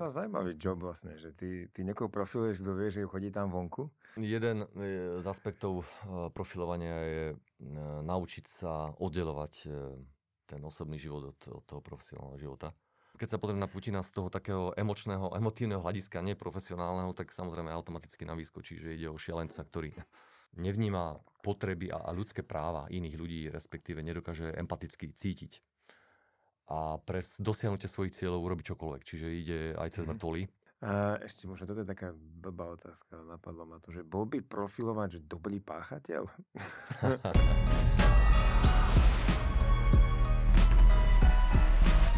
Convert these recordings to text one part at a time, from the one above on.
To je zaujímavý job vlastne, že ty, ty niekoho profiluješ, kto vie, že chodí tam vonku? Jeden e, z aspektov e, profilovania je e, naučiť sa oddelovať ten osobný život od, od toho profesionálneho života. Keď sa pozriem na Putina z toho takého emočného, emotívneho hľadiska, neprofesionálneho, tak samozrejme automaticky na vyskočí, že ide o šialenca, ktorý nevníma potreby a ľudské práva iných ľudí, respektíve nedokáže empaticky cítiť a pre dosiahnutie svojich cieľov urobiť čokoľvek. Čiže ide aj cez mŕtvoly. Mhm. A ešte možno, toto je taká blbá otázka, napadlo ma to, že bol by že dobrý páchateľ?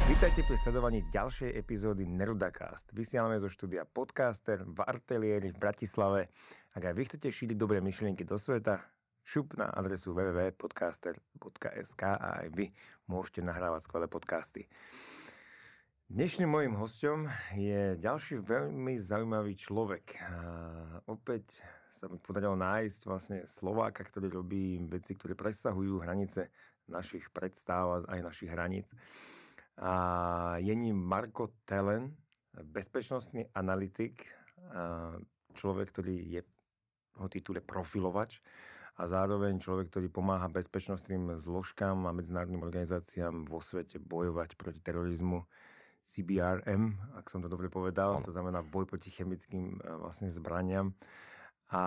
Vítajte pri sledovaní ďalšej epizódy Nerudacast. Vysielame zo štúdia Podcaster v Artelieri v Bratislave. Ak aj vy chcete šíriť dobré myšlienky do sveta, šup na adresu www.podcaster.sk a aj vy môžete nahrávať skvelé podcasty. Dnešným mojim hostom je ďalší veľmi zaujímavý človek. A opäť sa mi podarilo nájsť vlastne Slováka, ktorý robí veci, ktoré presahujú hranice našich predstáv a aj našich hraníc. A je ním Marko Telen, bezpečnostný analytik, človek, ktorý je ho titule profilovač a zároveň človek, ktorý pomáha bezpečnostným zložkám a medzinárodným organizáciám vo svete bojovať proti terorizmu. CBRM, ak som to dobre povedal, to znamená boj proti chemickým e, vlastne zbraniam a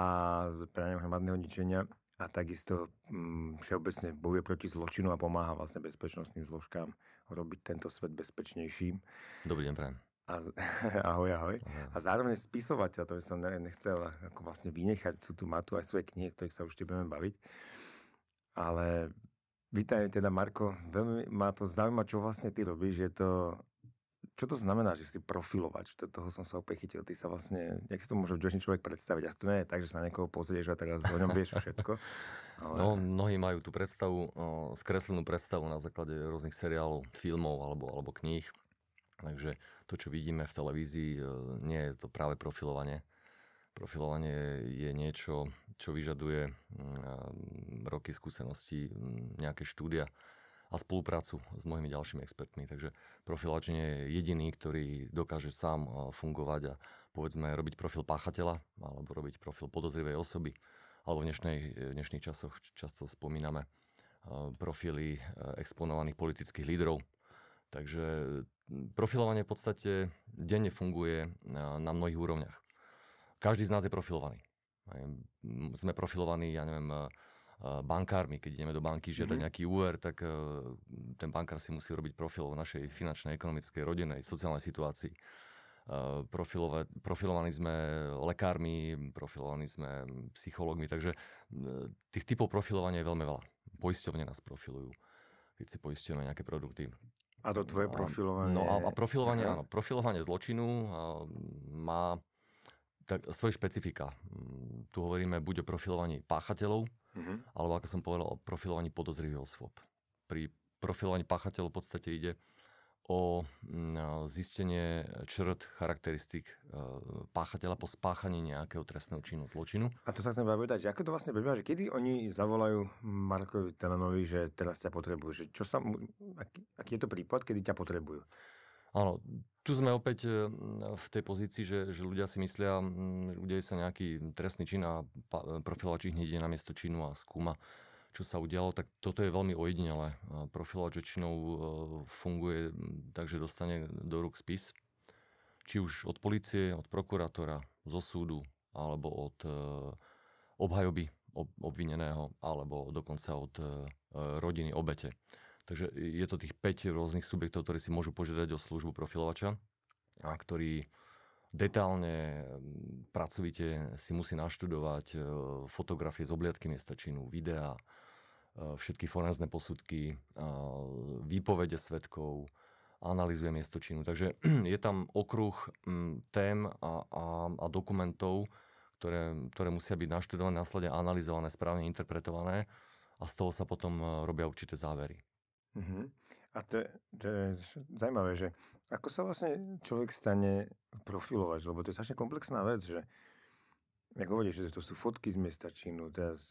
zbraniam hromadného ničenia a takisto mm, všeobecne bojuje proti zločinu a pomáha vlastne bezpečnostným zložkám robiť tento svet bezpečnejším. Dobrý deň, prajem. A, ahoj, ahoj. Aha. A zároveň spisovateľ, to by som nechcel ako vlastne vynechať, sú tu, matu aj svoje knihy, ktorých sa určite budeme baviť. Ale vítaj teda Marko, veľmi ma to zaujíma, čo vlastne ty robíš, že to čo to znamená, že si profilovač? Do toho som sa opäť chytil. Ty sa vlastne, jak si to môže bežný človek predstaviť? a to nie je tak, že sa niekoho pozrieš a teraz o ňom vieš všetko. Ale... No, mnohí majú tú predstavu, skreslenú predstavu na základe rôznych seriálov, filmov alebo, alebo kníh. Takže to, čo vidíme v televízii, e, nie je to práve profilovanie. Profilovanie je niečo, čo vyžaduje mm, e, roky skúseností, mm, nejaké štúdia a spoluprácu s mnohými ďalšími expertmi. Takže profilač nie je jediný, ktorý dokáže sám e, fungovať a povedzme robiť profil páchateľa alebo robiť profil podozrivej osoby. Alebo v dnešnej, v dnešných časoch často spomíname profily exponovaných politických lídrov, Takže profilovanie v podstate denne funguje e, na mnohých úrovniach. Každý z nás je profilovaný. Sme profilovaní, ja neviem, e, e, bankármi, keď ideme do banky žiadať mm-hmm. nejaký úver, tak ten bankár si musí robiť profil v našej finančnej, ekonomickej, rodinej, sociálnej situácii. Profilova, profilovaní sme lekármi, profilovaní sme psychológmi, takže tých typov profilovania je veľmi veľa. Poisťovne nás profilujú, keď si poistujeme nejaké produkty. A to tvoje profilovanie? No a, a profilovanie, áno, profilovanie zločinu má tak, svoje špecifika. Mm, tu hovoríme buď o profilovaní páchateľov, uh-huh. alebo ako som povedal, o profilovaní podozrivých osôb. Pri profilovaní páchateľov v podstate ide Mm, o zistenie črt charakteristik e, páchateľa po spáchaní nejakého trestného činu, zločinu. A to sa chcem povedať, ako to vlastne prebieha, že kedy oni zavolajú Markovi Telenovi, že teraz ťa potrebujú, že čo sa, aký, aký je to prípad, kedy ťa potrebujú? Áno, tu sme opäť e, v tej pozícii, že, že ľudia si myslia, ľudia mm, sa nejaký trestný čin a e, profilovač ich na miesto činu a skúma čo sa udialo, tak toto je veľmi ojedinelé. Profilovač väčšinou e, funguje tak, že dostane do rúk spis, či už od policie, od prokurátora, zo súdu, alebo od e, obhajoby obvineného, alebo dokonca od e, rodiny obete. Takže je to tých 5 rôznych subjektov, ktorí si môžu požiadať o službu profilovača a ktorí detálne, pracovite si musí naštudovať fotografie z obliadky miesta činu, videá, E, všetky forenzné posudky, e, výpovede svetkov, analýzuje miesto činu. Takže je tam okruh tém a, a, a dokumentov, ktoré, ktoré musia byť naštudované, následne analyzované, správne interpretované a z toho sa potom e, robia určité závery. Uh-huh. A to, to je zaujímavé, že ako sa vlastne človek stane profilovať, lebo to je strašne komplexná vec, že Jak hovoríš, že to sú fotky z miesta činu, teraz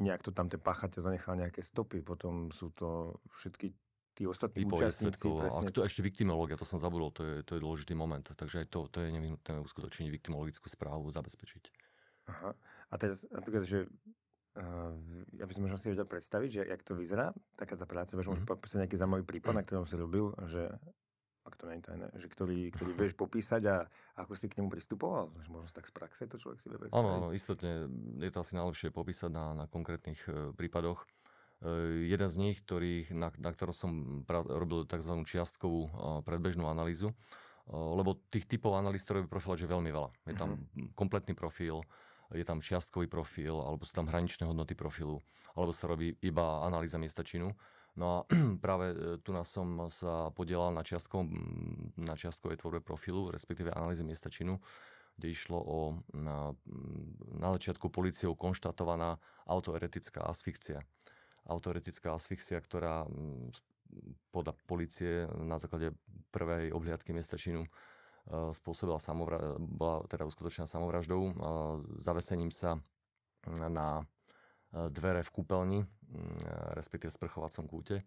nejak to tam ten páchateľ zanechal nejaké stopy, potom sú to všetky tí ostatní Výpoveď účastníci. Presne... A to ešte viktimológia, to som zabudol, to je, to je dôležitý moment. Takže aj to, to je nevyhnutné uskutočniť viktimologickú správu zabezpečiť. Aha. A teraz napríklad, že uh, ja by som možno si vedel predstaviť, že jak to vyzerá, taká tá práca, mm-hmm. možno nejaký zaujímavý prípad, na mhm. ktorom si robil, že fakt to nie je tajné, že ktorý, ktorý vieš popísať a ako si k nemu pristupoval, že možno tak z praxe to človek si vie predstaviť. Áno, áno, istotne, je to asi najlepšie popísať na, na konkrétnych e, prípadoch. E, jeden z nich, ktorý, na, na ktorom som pra, robil tzv. čiastkovú e, predbežnú analýzu, e, lebo tých typov analýz, ktoré profilač že veľmi veľa. Je tam mm-hmm. kompletný profil, je tam čiastkový profil, alebo sú tam hraničné hodnoty profilu, alebo sa robí iba analýza miesta činu. No a práve e, tu nás som sa podielal na, čiastko, na čiastkovej tvorbe profilu, respektíve analýze miesta činu, kde išlo o na, na začiatku policiou konštatovaná autoeretická asfixia. Autoeretická asfixia, ktorá podľa policie na základe prvej obhliadky miesta činu e, spôsobila samovra- bola teda uskutočná samovraždou, e, zavesením sa na E, dvere v kúpeľni, mm, e, respektíve v sprchovacom kúte e,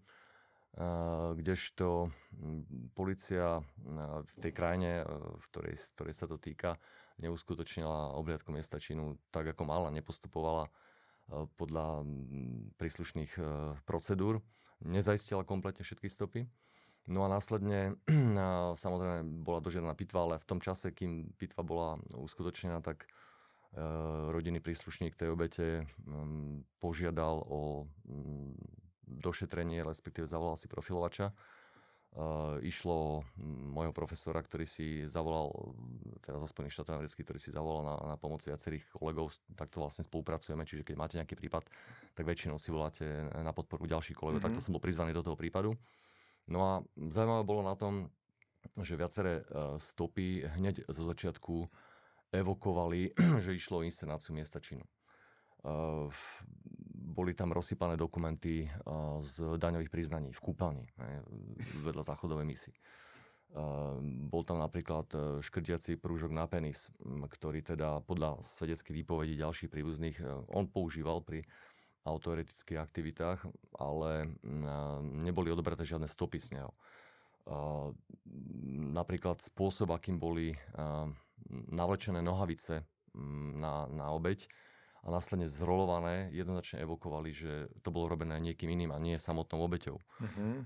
kdežto mm, policia v tej krajine, v ktorej, v ktorej sa to týka, neuskutočnila obliadku miesta činu tak, ako mala, nepostupovala podľa mm, príslušných procedúr, nezaistila kompletne všetky stopy. No a následne, samozrejme, bola dožiadaná pitva, ale v tom čase, kým pitva bola uskutočnená, tak Eh, rodinný príslušník tej obete mm, požiadal o mm, došetrenie, respektíve zavolal si profilovača. Eh, išlo môjho mm, profesora, ktorý si zavolal, teraz aspoň Spojených americký, ktorý si zavolal na, na pomoc viacerých kolegov, takto vlastne spolupracujeme, čiže keď máte nejaký prípad, tak väčšinou si voláte na podporu ďalších kolegov, mm-hmm. takto som bol prizvaný do toho prípadu. No a zaujímavé bolo na tom, že viaceré eh, stopy hneď zo začiatku evokovali, že išlo o inscenáciu miesta činu. Ehm, boli tam rozsypané dokumenty eh, z daňových priznaní v kúpani vedľa záchodovej misy. Ehm, bol tam napríklad eh, škrdiaci prúžok na penis, mm, ktorý teda podľa svedeckej výpovedí ďalších príbuzných eh, on používal pri autoretických aktivitách, ale mm, neboli odobraté žiadne stopy z neho. Ehm, napríklad spôsob, akým boli navlečené nohavice mm, na, na obeď a následne zrolované jednoznačne evokovali, že to bolo robené niekým iným a nie samotnou obeťou. Uh-huh.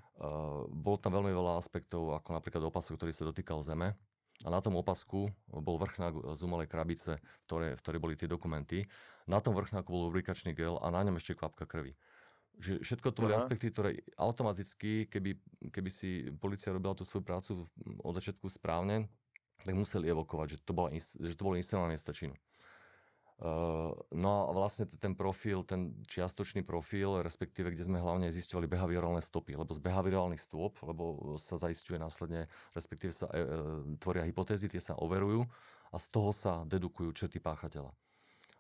Bolo tam veľmi veľa aspektov, ako napríklad opasok, ktorý sa dotýkal zeme. A na tom opasku bol vrchnák z umalej krabice, ktoré, v ktorej boli tie dokumenty. Na tom vrchnáku bol lubrikačný gel a na ňom ešte kvapka krvi. Že všetko to boli Aha. aspekty, ktoré automaticky, keby, keby si policia robila tú svoju prácu od začiatku správne, tak museli evokovať, že to, bola, že to bolo inscenované miesta činu. Ehm, no a vlastne ten profil, ten čiastočný profil, respektíve kde sme hlavne zistili behaviorálne stopy, lebo z behaviorálnych stôp, lebo sa zaistuje následne, respektíve sa e, e, tvoria hypotézy, tie sa overujú a z toho sa dedukujú črty páchateľa.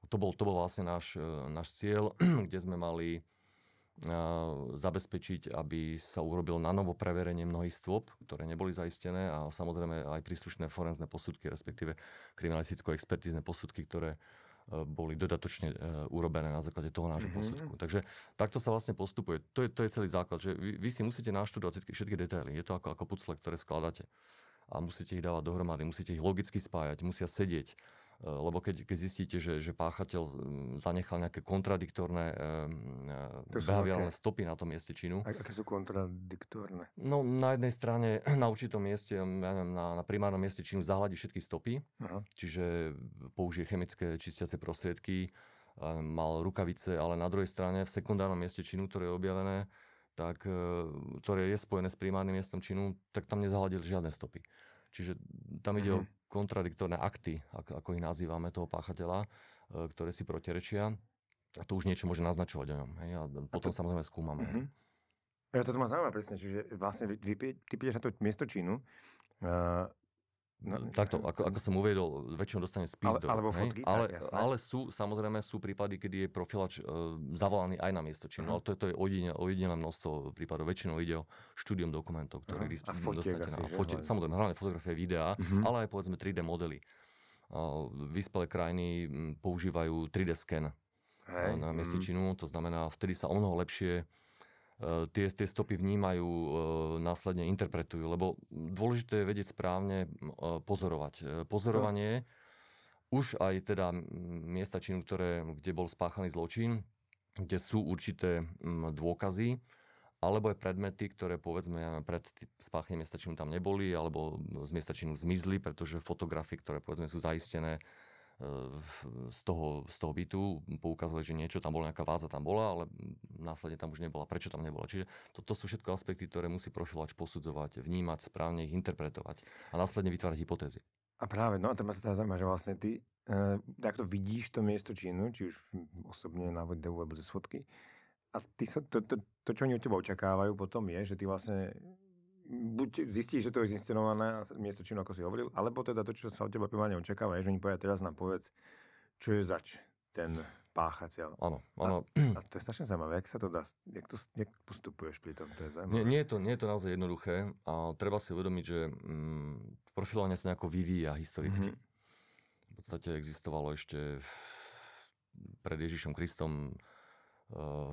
To bol, to bol vlastne náš, e, náš cieľ, kde sme mali zabezpečiť, aby sa urobil na novo preverenie mnohých stôp, ktoré neboli zaistené a samozrejme aj príslušné forenzné posudky, respektíve kriminalisticko-expertizné posudky, ktoré e, boli dodatočne e, urobené na základe toho nášho mm-hmm. posudku. Takže takto sa vlastne postupuje. To je, to je celý základ, že vy, vy si musíte naštudovať všetky, všetky detaily. Je to ako, ako pucle, ktoré skladáte. A musíte ich dávať dohromady, musíte ich logicky spájať, musia sedieť Eh, lebo keď, keď zistíte, že, že páchateľ mm, zanechal nejaké kontradiktorné eh, mm, eh, behaviorálne stopy na tom mieste činu. A aké sú kontradiktorné? No na jednej strane na určitom mieste, mm, ja neviem, na, na primárnom mieste činu zahľadí všetky stopy, Aha. čiže použije chemické čistiace prostriedky, mal rukavice, ale na druhej strane v sekundárnom mieste činu, ktoré je objavené, tak, ktoré je spojené s primárnym miestom činu, tak tam nezahľadil žiadne stopy. Čiže tam ide mm-hmm. o mhm kontradiktorné akty, ako ich nazývame, toho páchateľa, e, ktoré si protirečia. A to už niečo môže naznačovať o ňom. Hej? A potom a to... samozrejme skúmame. Mm-hmm. Ja, toto ma zaujíma presne, čiže vlastne vy, vy, ty pídeš na to miesto činu, uh, No, mm, takto, ako, ako som uvedol, väčšinou dostane spis ale, do... Alebo fotky, ale, tak, ale sú, samozrejme, sú prípady, kedy je profilač e, zavolaný aj na miesto činu, uh-huh. ale to, to je ojedine, ojedinelé množstvo prípadov. Väčšinou ide o štúdium dokumentov, ktoré uh-huh. dostanete. asi, na, fotie, Samozrejme, hlavne fotografie, videá, uh-huh. Mhm. ale aj povedzme 3D modely. E, vyspelé krajiny používajú 3D sken e, hey. na uh-huh. činu, to znamená, vtedy sa o mnoho lepšie Eh, tie, tie stopy vnímajú, eh, následne interpretujú, lebo dôležité je vedieť správne eh, pozorovať. Pozorovanie už aj teda miesta činu, ktoré, kde bol spáchaný zločin, kde sú určité dôkazy, alebo aj predmety, ktoré povedzme pred spáchaním miesta činu tam neboli, alebo z miesta činu zmizli, pretože fotografie, ktoré povedzme sú zaistené z toho, z toho bytu, poukazovali, že niečo tam bola, nejaká váza tam bola, ale následne tam už nebola. Prečo tam nebola? Čiže toto to sú všetko aspekty, ktoré musí profilač posudzovať, vnímať, správne ich interpretovať a následne vytvárať hypotézy. A práve, no a to ma sa teda zaujíma, že vlastne ty e, takto vidíš to miesto činu, či už osobne na videu alebo ze fotky, a ty so, to, to, to, čo oni od teba očakávajú potom je, že ty vlastne buď zistíš, že to je zinscenované miesto činu, ako si hovoril, alebo teda to, čo sa od teba primárne očakáva, je, že oni povedia, teraz nám povedz, čo je zač ten páchateľ. Áno, áno. A, a to je strašne zaujímavé, jak sa to dá, jak, to, jak postupuješ pri tom, to je zaujímavé. Nie, nie, je to, nie je to naozaj jednoduché a treba si uvedomiť, že mm, profilovanie sa nejako vyvíja historicky. Mm-hmm. V podstate existovalo ešte pred Ježišom Kristom Eh,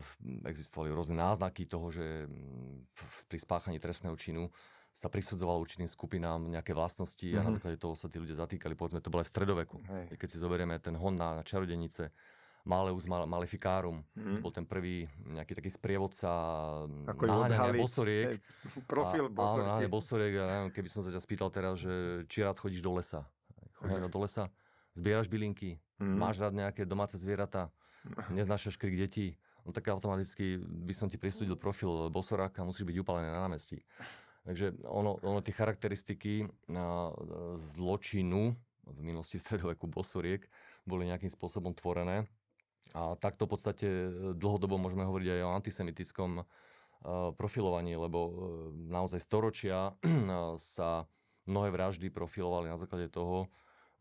existovali rôzne náznaky toho, že mm, pri spáchaní trestného činu sa prisudzoval určitým skupinám nejaké vlastnosti mm-hmm. a na mhm. základe toho sa tí ľudia zatýkali. Povedzme, to bolo aj v stredoveku. Hej. Keď si zoberieme ten hon na, čarodenice, Maleus mal, Maleficarum, mm-hmm. bol ten prvý nejaký taký sprievodca mm, Ako náhľania bosoriek. Hej, profil bosoriek. Áno, bosoriek. A neviem, keby som sa ťa spýtal teraz, že či rád chodíš do lesa. Chodíš do lesa, zbieraš bylinky, mm-hmm. máš rád nejaké domáce zvieratá, neznášaš krik detí no tak automaticky by som ti prisúdil profil bosoráka, musí byť upálený na námestí. Takže ono, ono tie charakteristiky na zločinu v minulosti v stredoveku bosoriek boli nejakým spôsobom tvorené. A takto v podstate e, dlhodobo môžeme hovoriť aj o antisemitickom e, profilovaní, lebo e, naozaj storočia sa mnohé vraždy profilovali na základe toho,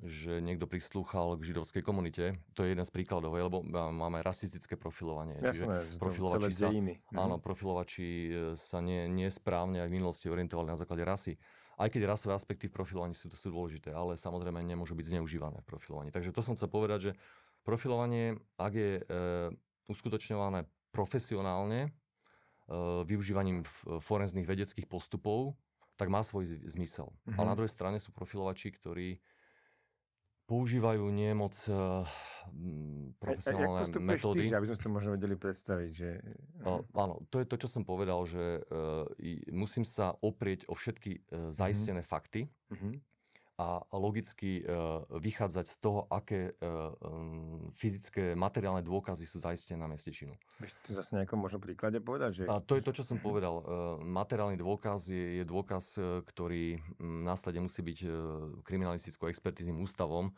že niekto prislúchal k židovskej komunite. To je jeden z príkladov, lebo e, máme rasistické profilovanie. Jasné, profilovači celé sa, mhm. Áno, profilovači e, sa nie, nesprávne aj v minulosti orientovali na základe rasy. Aj keď rasové aspekty v profilovaní sú, sú dôležité, ale samozrejme nemôžu byť zneužívané v profilovaní. Takže to som chcel povedať, že profilovanie, ak je e, uskutočňované profesionálne, e, využívaním e, forenzných vedeckých postupov, tak má svoj zmysel. Mm-hmm. Ale na druhej strane sú profilovači, ktorí používajú nie moc profesionálne eh, mm, a, a metódy. Ty, aby sme si to možno vedeli predstaviť. Že... Uh, áno, to je to, čo som povedal, že uh, musím sa oprieť o všetky uh, zaistené mm-hmm. fakty. Mm-hmm a logicky e, vychádzať z toho, aké e, e, fyzické, materiálne dôkazy sú zaistené na Činu. Vieš to zase nejakom možno príklade povedať? Že... A to je to, čo som povedal. Materiálny dôkaz je, je dôkaz, ktorý následne musí byť kriminalistickou expertizným ústavom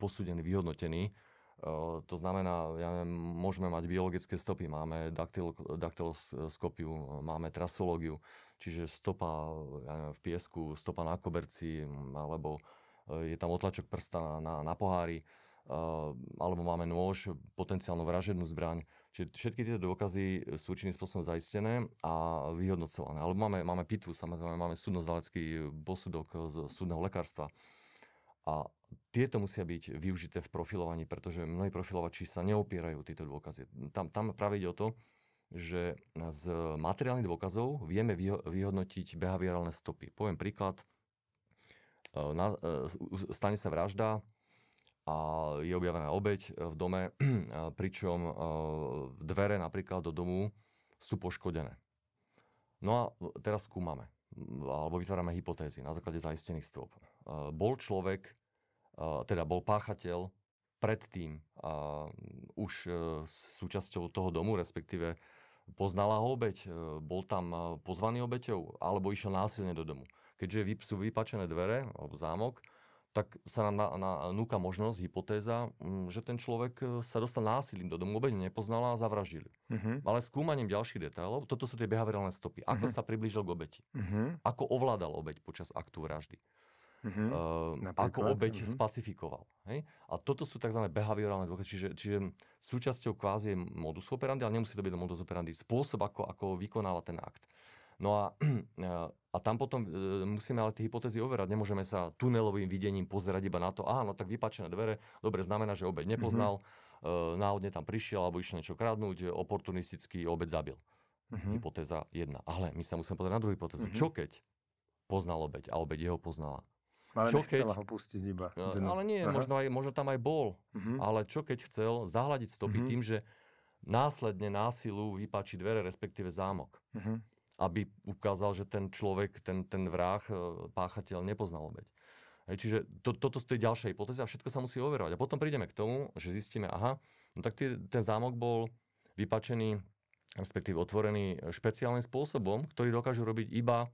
posúdený, vyhodnotený. To znamená, ja neviem, môžeme mať biologické stopy, máme daktyloskopiu, máme trasológiu čiže stopa v piesku, stopa na koberci, alebo e, je tam otlačok prsta na, na, na pohári, e, alebo máme nôž, potenciálnu vražednú zbraň. Čiže všetky tieto dôkazy sú určitým spôsobom zaistené a vyhodnocované. Alebo máme, máme pitvu, samozrejme máme súdno-znalecký posudok z súdneho lekárstva. A tieto musia byť využité v profilovaní, pretože mnohí profilovači sa neopierajú tieto dôkazy. Tam, tam práve ide o to, že z materiálnych dôkazov vieme vyhodnotiť behaviorálne stopy. Poviem príklad, e, e, stane sa vražda a je objavená obeď e, v dome, pričom dvere napríklad do domu sú poškodené. No a teraz skúmame, alebo vytvárame hypotézy na základe zaistených stôp. Bol človek, teda bol páchateľ predtým už súčasťou toho domu, respektíve poznala ho obeď, e, bol tam e, pozvaný obeťou, alebo išiel násilne do domu. Keďže sú vypačené dvere, alebo zámok, tak sa nám núka možnosť, hypotéza, že ten človek e, sa dostal násilím do domu, obeď nepoznala a zavraždili. Uh-huh. Ale skúmaním ďalších detailov, toto sú tie behaviorálne stopy. Ako uh-huh. sa priblížil k obeti? Uh-huh. Ako ovládal obeď počas aktu vraždy? uh-huh. uh, ako obeď uh-huh. Mhm. spacifikoval. Hej? A toto sú tzv. behaviorálne dôkazy, čiže, čiže súčasťou kvázie modus operandi, ale nemusí to byť modus operandi, spôsob, ako, ako vykonáva ten akt. No a, a tam potom e, musíme ale tie hypotézy overať. Nemôžeme sa tunelovým videním pozerať iba na to, áno, tak vypačené dvere, dobre, znamená, že obeď nepoznal, mm-hmm. náhodne tam prišiel alebo išiel niečo kradnúť, oportunisticky obeď zabil. Mm-hmm. Hypotéza jedna. Ale my sa musíme pozrieť na druhú hypotézu. Mm-hmm. Čo keď poznal obeď a obeď jeho poznala? Ale čo keď... ho pustiť iba. Dnu. No, ale nie, možno, aj, možno tam aj bol. Uh-huh. Ale čo keď chcel zahľadiť stopy uh-huh. tým, že následne násilu vypáči dvere, respektíve zámok. Uh-huh. Aby ukázal, že ten človek, ten, ten vrah, e, páchateľ nepoznal obeď. Hej, čiže to, toto z tej ďalšej a všetko sa musí overovať. A potom prídeme k tomu, že zistíme, aha, no tak tý, ten zámok bol vypačený, respektíve otvorený špeciálnym spôsobom, ktorý dokážu robiť iba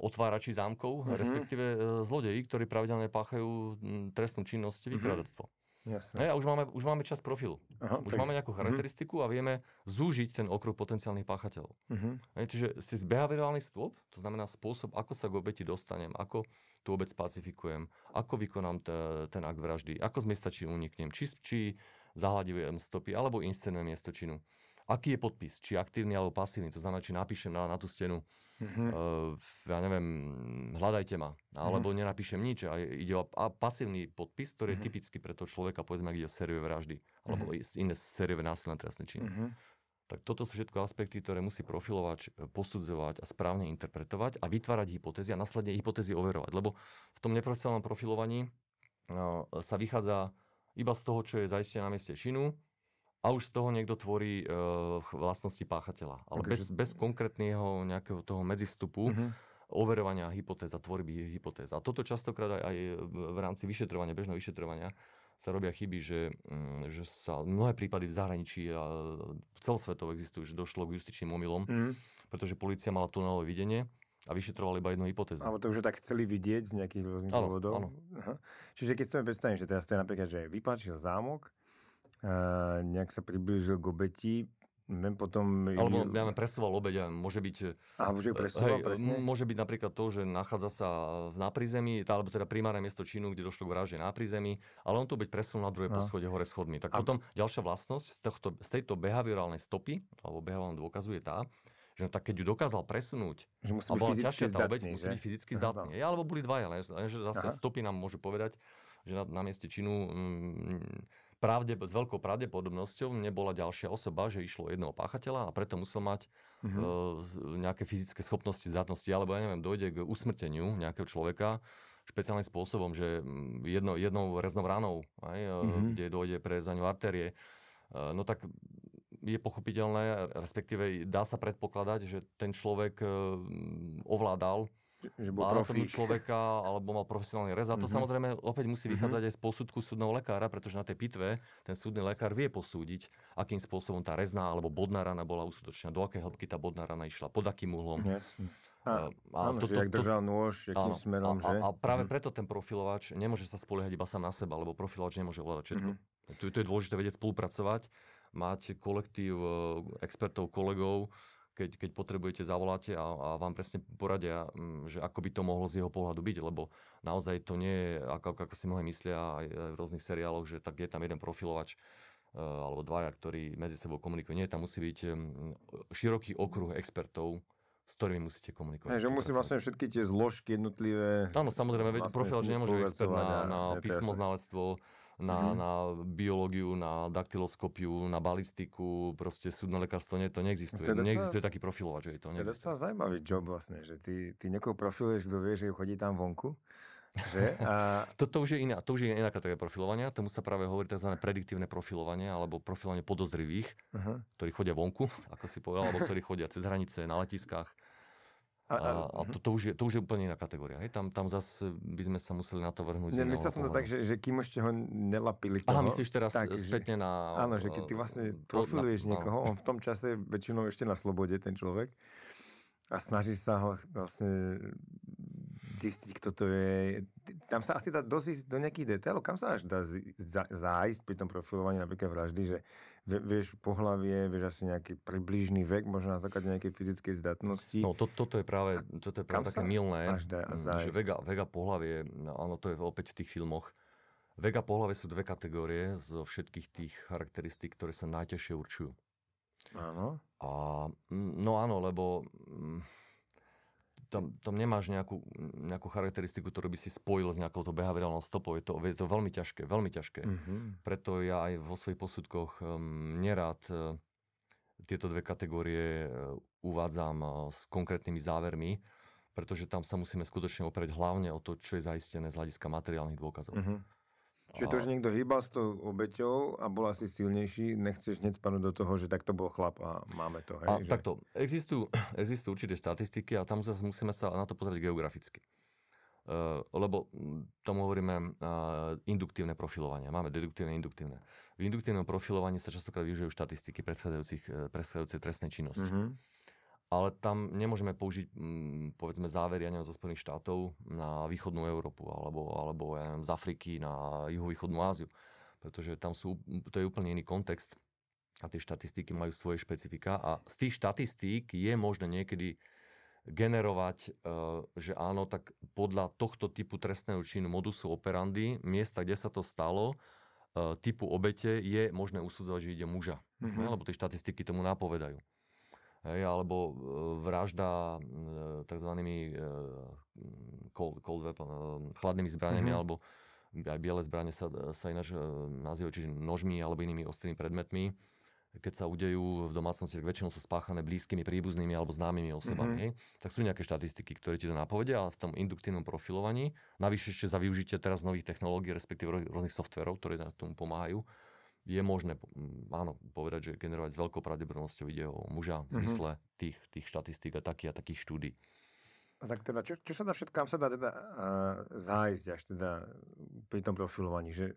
otvárači zámkov, mm-hmm. respektíve e, zlodeji, ktorí pravidelne páchajú trestnú činnosť mhm. vykradectvo. Mm-hmm. Jasne. a už máme, už máme čas profilu. Aha, už tak... máme nejakú mhm. charakteristiku mm-hmm. a vieme zúžiť ten okruh potenciálnych páchateľov. Mm-hmm. čiže si z behaviorálnych stôp, to znamená spôsob, ako sa k obeti dostanem, ako tu obec pacifikujem, ako vykonám t- ten akt vraždy, ako z miesta či uniknem, či, či zahľadivujem stopy, alebo inscenujem miesto činu. Aký je podpis, či aktívny alebo pasívny, to znamená, či napíšem na, na tú stenu Uh-huh. Uh, ja neviem, hľadajte ma. Alebo uh-huh. nenapíšem nič. A ide o a pasívny podpis, ktorý uh-huh. je mhm. typický pre toho človeka, povedzme, ak ide o sériové vraždy. Mm-hmm. Alebo iné sériové násilné trestné činy. Uh-huh. Tak toto sú všetko aspekty, ktoré musí profilovať, e, posudzovať a správne interpretovať a vytvárať hypotézy a následne hypotézy overovať. Lebo v tom neprofesionálnom profilovaní uh, sa vychádza iba z toho, čo je zaistené na mieste činu, a už z toho niekto tvorí uh, vlastnosti páchateľa. Ale okay, bez, že... bez konkrétneho nejakého toho medzivstupu uh-huh. overovania hypotéz a tvorby hypotéz. A toto častokrát aj, aj v rámci vyšetrovania, bežného vyšetrovania sa robia chyby, že, mm, že sa mnohé prípady v zahraničí a celosvetovo existujú, že došlo k justičným omylom, mm. pretože policia mala tunelové videnie a vyšetrovali iba jednu hypotézu. Alebo to už tak chceli vidieť z nejakých rôznych dôvodov. Čiže keď si to predstavím, že teraz to je napríklad, že vypáčil zámok, nejak sa priblížil k obeti, Viem potom... Alebo ja neviem, presúval obeď, môže byť... E, a môže, e, presúval, hej, môže byť napríklad to, že nachádza sa v náprizemí, alebo teda primárne miesto činu, kde došlo k vražde náprizemí, ale on to byť presunul na druhé no. poschodie hore schodmi. Tak a... potom ďalšia vlastnosť z, tohto, z tejto behaviorálnej stopy, alebo behaviorálneho dôkazu je tá, že tak keď ju dokázal presunúť, že musí byť fyzicky zdatný, obeď, musí byť fyzicky zdatný. Ja, alebo boli dvaja, lenže zase Aha. stopy nám môžu povedať, že na, na mieste činu mm, pravde, s veľkou pravdepodobnosťou nebola ďalšia osoba, že išlo jedného páchateľa a preto musel mať mm-hmm. nejaké fyzické schopnosti, zdatnosti, alebo ja neviem, dojde k usmrteniu nejakého človeka špeciálnym spôsobom, že jedno, jednou reznou ranou, aj, mm-hmm. E, kde dojde pre zaňu artérie, e, no tak je pochopiteľné, respektíve dá sa predpokladať, že ten človek ovládal že bol profi. človeka alebo mal profesionálny rez. A to mm-hmm. samozrejme opäť musí mhm. vychádzať mm-hmm. aj z posudku súdneho lekára, pretože na tej pitve ten súdny lekár vie posúdiť, akým spôsobom tá rezná alebo bodná rana bola uskutočnená, do akej hĺbky tá bodná rana išla, pod akým uhlom. A, a áno, to, že to, jak držal nôž, áno, smerom, a, že? A, a práve mm. preto ten profilovač nemôže sa spoliehať iba sám na seba, lebo profilovač nemôže ovládať všetko. mm Tu, tu je dôležité vedieť spolupracovať, mať kolektív eh, expertov, kolegov, keď, keď potrebujete, zavoláte a, a vám presne poradia, mm, že ako by to mohlo z jeho pohľadu byť, lebo naozaj to nie je, ako, ako si mnohí myslia aj v rôznych seriáloch, že tak je tam jeden profilovač e, alebo dvaja, ktorí medzi sebou komunikujú. Nie, tam musí byť mm, široký okruh expertov, s ktorými musíte komunikovať. Ne, že musí vlastne všetky tie zložky jednotlivé... Áno, samozrejme, vlastne profil, že nemôže byť expert na, na písmo, na, mm. na biológiu, na daktyloskopiu, na balistiku, proste súdne lekárstvo, nie, to neexistuje. To teda neexistuje taký profilovač, že to je docela je zaujímavý job vlastne, že ty, ty niekoho profiluješ, kto vie, že chodí tam vonku. Že? A... to, to, už je iná, to už je iná kategória profilovania, tomu sa práve hovorí tzv. prediktívne profilovanie alebo profilovanie podozrivých, uh-huh. ktorí chodia vonku, ako si povedal, alebo ktorí chodia cez hranice, na letiskách a, a, a mhm. to, to, už je, to už je úplne iná kategória. Hej? Tam, tam zase by sme sa museli na to vrhnúť. Ne, myslel som to tak, že, že kým ešte ho nelapili toho. Aha, myslíš teraz tak, spätne že, na... Áno, že keď ty vlastne profiluješ na, niekoho, on v tom čase väčšinou ešte na slobode ten človek a snažíš sa ho vlastne zistiť, kto to je. Tam sa asi dá dosť do nejakých detailov. Kam sa až dá zájsť pri tom profilovaní napríklad vraždy, že vieš pohlavie, vieš asi nejaký približný vek, možno na základe nejakej fyzickej zdatnosti. No to, toto je práve, toto je práve také milné, mm, že vega, vega pohlavie, no, áno, to je opäť v tých filmoch, Vega pohlavie sú dve kategórie zo všetkých tých charakteristík, ktoré sa najťažšie určujú. Áno. A, mm, no áno, lebo mm, tam, tam nemáš nejakú, nejakú charakteristiku, ktorú by si spojil s nejakou behaviorálnou stopou. Je to, je to veľmi ťažké, veľmi ťažké. Mm-hmm. Preto ja aj vo svojich posudkoch um, nerád uh, tieto dve kategórie uh, uvádzam uh, s konkrétnymi závermi, pretože tam sa musíme skutočne oprieť hlavne o to, čo je zaistené z hľadiska materiálnych dôkazov. Mm-hmm. Čiže to, že niekto hýbal s tou obeťou a bol asi silnejší, nechceš hneď spadnúť do toho, že takto bol chlap a máme to. Hej, a že... takto, existujú, existujú určité štatistiky a tam zase musíme sa na to pozrieť geograficky. Uh, lebo hm, tomu hovoríme uh, induktívne profilovanie. Máme deduktívne induktívne. V induktívnom profilovaní sa častokrát využijú štatistiky eh, predchádzajúcej trestnej činnosti. Mm-hmm ale tam nemôžeme použiť mm, povedzme závery ja neviem, zo Spojených štátov na východnú Európu alebo, alebo ja neviem, z Afriky na juhovýchodnú Áziu, pretože tam sú, to je úplne iný kontext a tie štatistiky majú svoje špecifika a z tých štatistík je možné niekedy generovať, e, že áno, tak podľa tohto typu trestného činu modusu operandy, miesta, kde sa to stalo, e, typu obete je možné usudzovať, že ide muža. Mm-hmm. Lebo tie štatistiky tomu napovedajú hej, alebo e, vražda e, tzv. E, cold, cold weapon, chladnými zbraniami, mm-hmm. alebo aj biele zbranie sa, sa ináč nazývajú, čiže nožmi alebo inými ostrými predmetmi. Keď sa udejú v domácnosti, tak väčšinou sú spáchané blízkymi príbuznými alebo známymi osobami. Mm-hmm. Tak sú nejaké štatistiky, ktoré ti to napovedia, ale v tom induktívnom profilovaní, navyše ešte za využitie teraz nových technológií, respektíve rôznych softverov, ktoré tomu pomáhajú, je možné áno, povedať, že generovať s veľkou pravdepodobnosťou ide o muža v mhm. zmysle mm-hmm. tých, tých štatistík a takých a takých štúdí. A tak teda, čo, čo sa dá všetko, kam sa dá teda uh, zájsť až teda pri tom profilovaní, že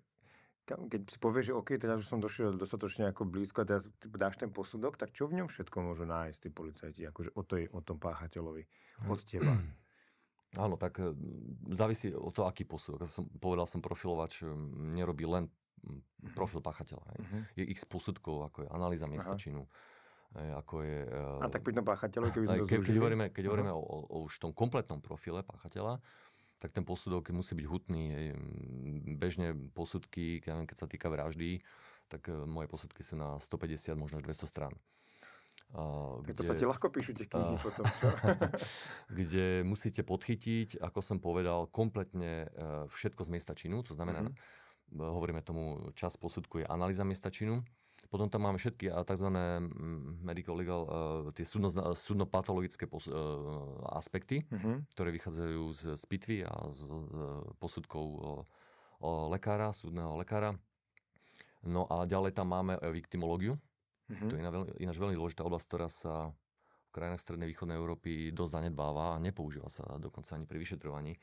kam, keď si povieš, že OK, teraz už som došiel dostatočne ako blízko a teraz dáš ten posudok, tak čo v ňom všetko môžu nájsť tí policajti, akože o, tej, o tom páchateľovi, od teba? Áno, tak závisí od toho, aký posudok. Som, povedal som, profilovač nerobí len Mhm. profil páchateľa. Uh-huh. Je ich spôsobkov, ako je analýza miesta Aha. činu, ako je... A e, tak pýtam páchateľov, keby sme to Keď, keď hovoríme, keď hovoríme o, o už tom kompletnom profile páchateľa, tak ten posudok musí byť hutný. Bežne posudky, keď sa týka vraždy, tak e, moje posudky sú na 150, možno 200 strán. Uh, tak to sa ti ľahko píšu tie knihy a, potom, čo? kde musíte podchytiť, ako som povedal, kompletne e, všetko z miesta činu, to znamená, mm-hmm hovoríme tomu čas posudku je analýza miesta činu. Potom tam máme všetky tzv. Mm, medical legal, e, tie súdno, súdnopatologické pos, e, aspekty, mm-hmm. ktoré vychádzajú z, z pitvy a z, z e, posudkov o, o lekára, súdneho lekára. No a ďalej tam máme viktimológiu. Mm-hmm. To je veľmi, ináč veľmi dôležitá oblasť, ktorá sa v krajinách strednej východnej Európy dosť zanedbáva a nepoužíva sa dokonca ani pri vyšetrovaní.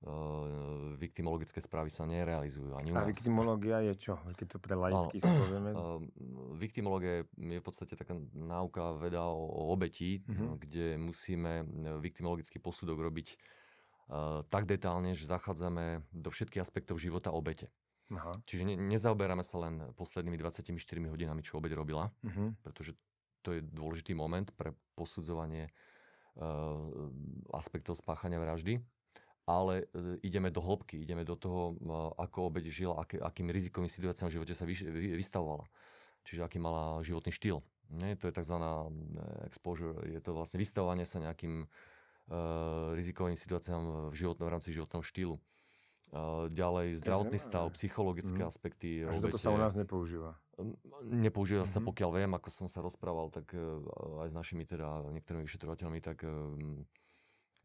Ehm, viktimologické správy sa nerealizujú. Ani A viktimológia je čo? Keď to pre laicky si povieme. Ehm, viktimológia je v podstate taká náuka veda o, o obeti, uh-huh. kde musíme e, viktimologický posudok robiť e, tak detálne, že zachádzame do všetkých aspektov života obete. Aha. Čiže ne, nezaoberáme sa len poslednými 24 hodinami, čo obeď robila, uh-huh. pretože to je dôležitý moment pre posudzovanie uh, aspektov spáchania vraždy ale e, ideme do hĺbky, ideme do toho, ako obeď žila, aký, akým rizikovým situáciám v živote sa vy, vy, vystavovala. Čiže aký mala životný štýl. Nie, to je tzv. E, exposure, je to vlastne vystavovanie sa nejakým e, rizikovým situáciám v, životnom, v rámci životného štýlu. E, ďalej zdravotný stav, psychologické mm. aspekty. Až obete, toto sa u nás nepoužíva. Nepoužíva mm-hmm. sa, mhm. pokiaľ viem, ako som sa rozprával, tak e, aj s našimi teda niektorými vyšetrovateľmi, tak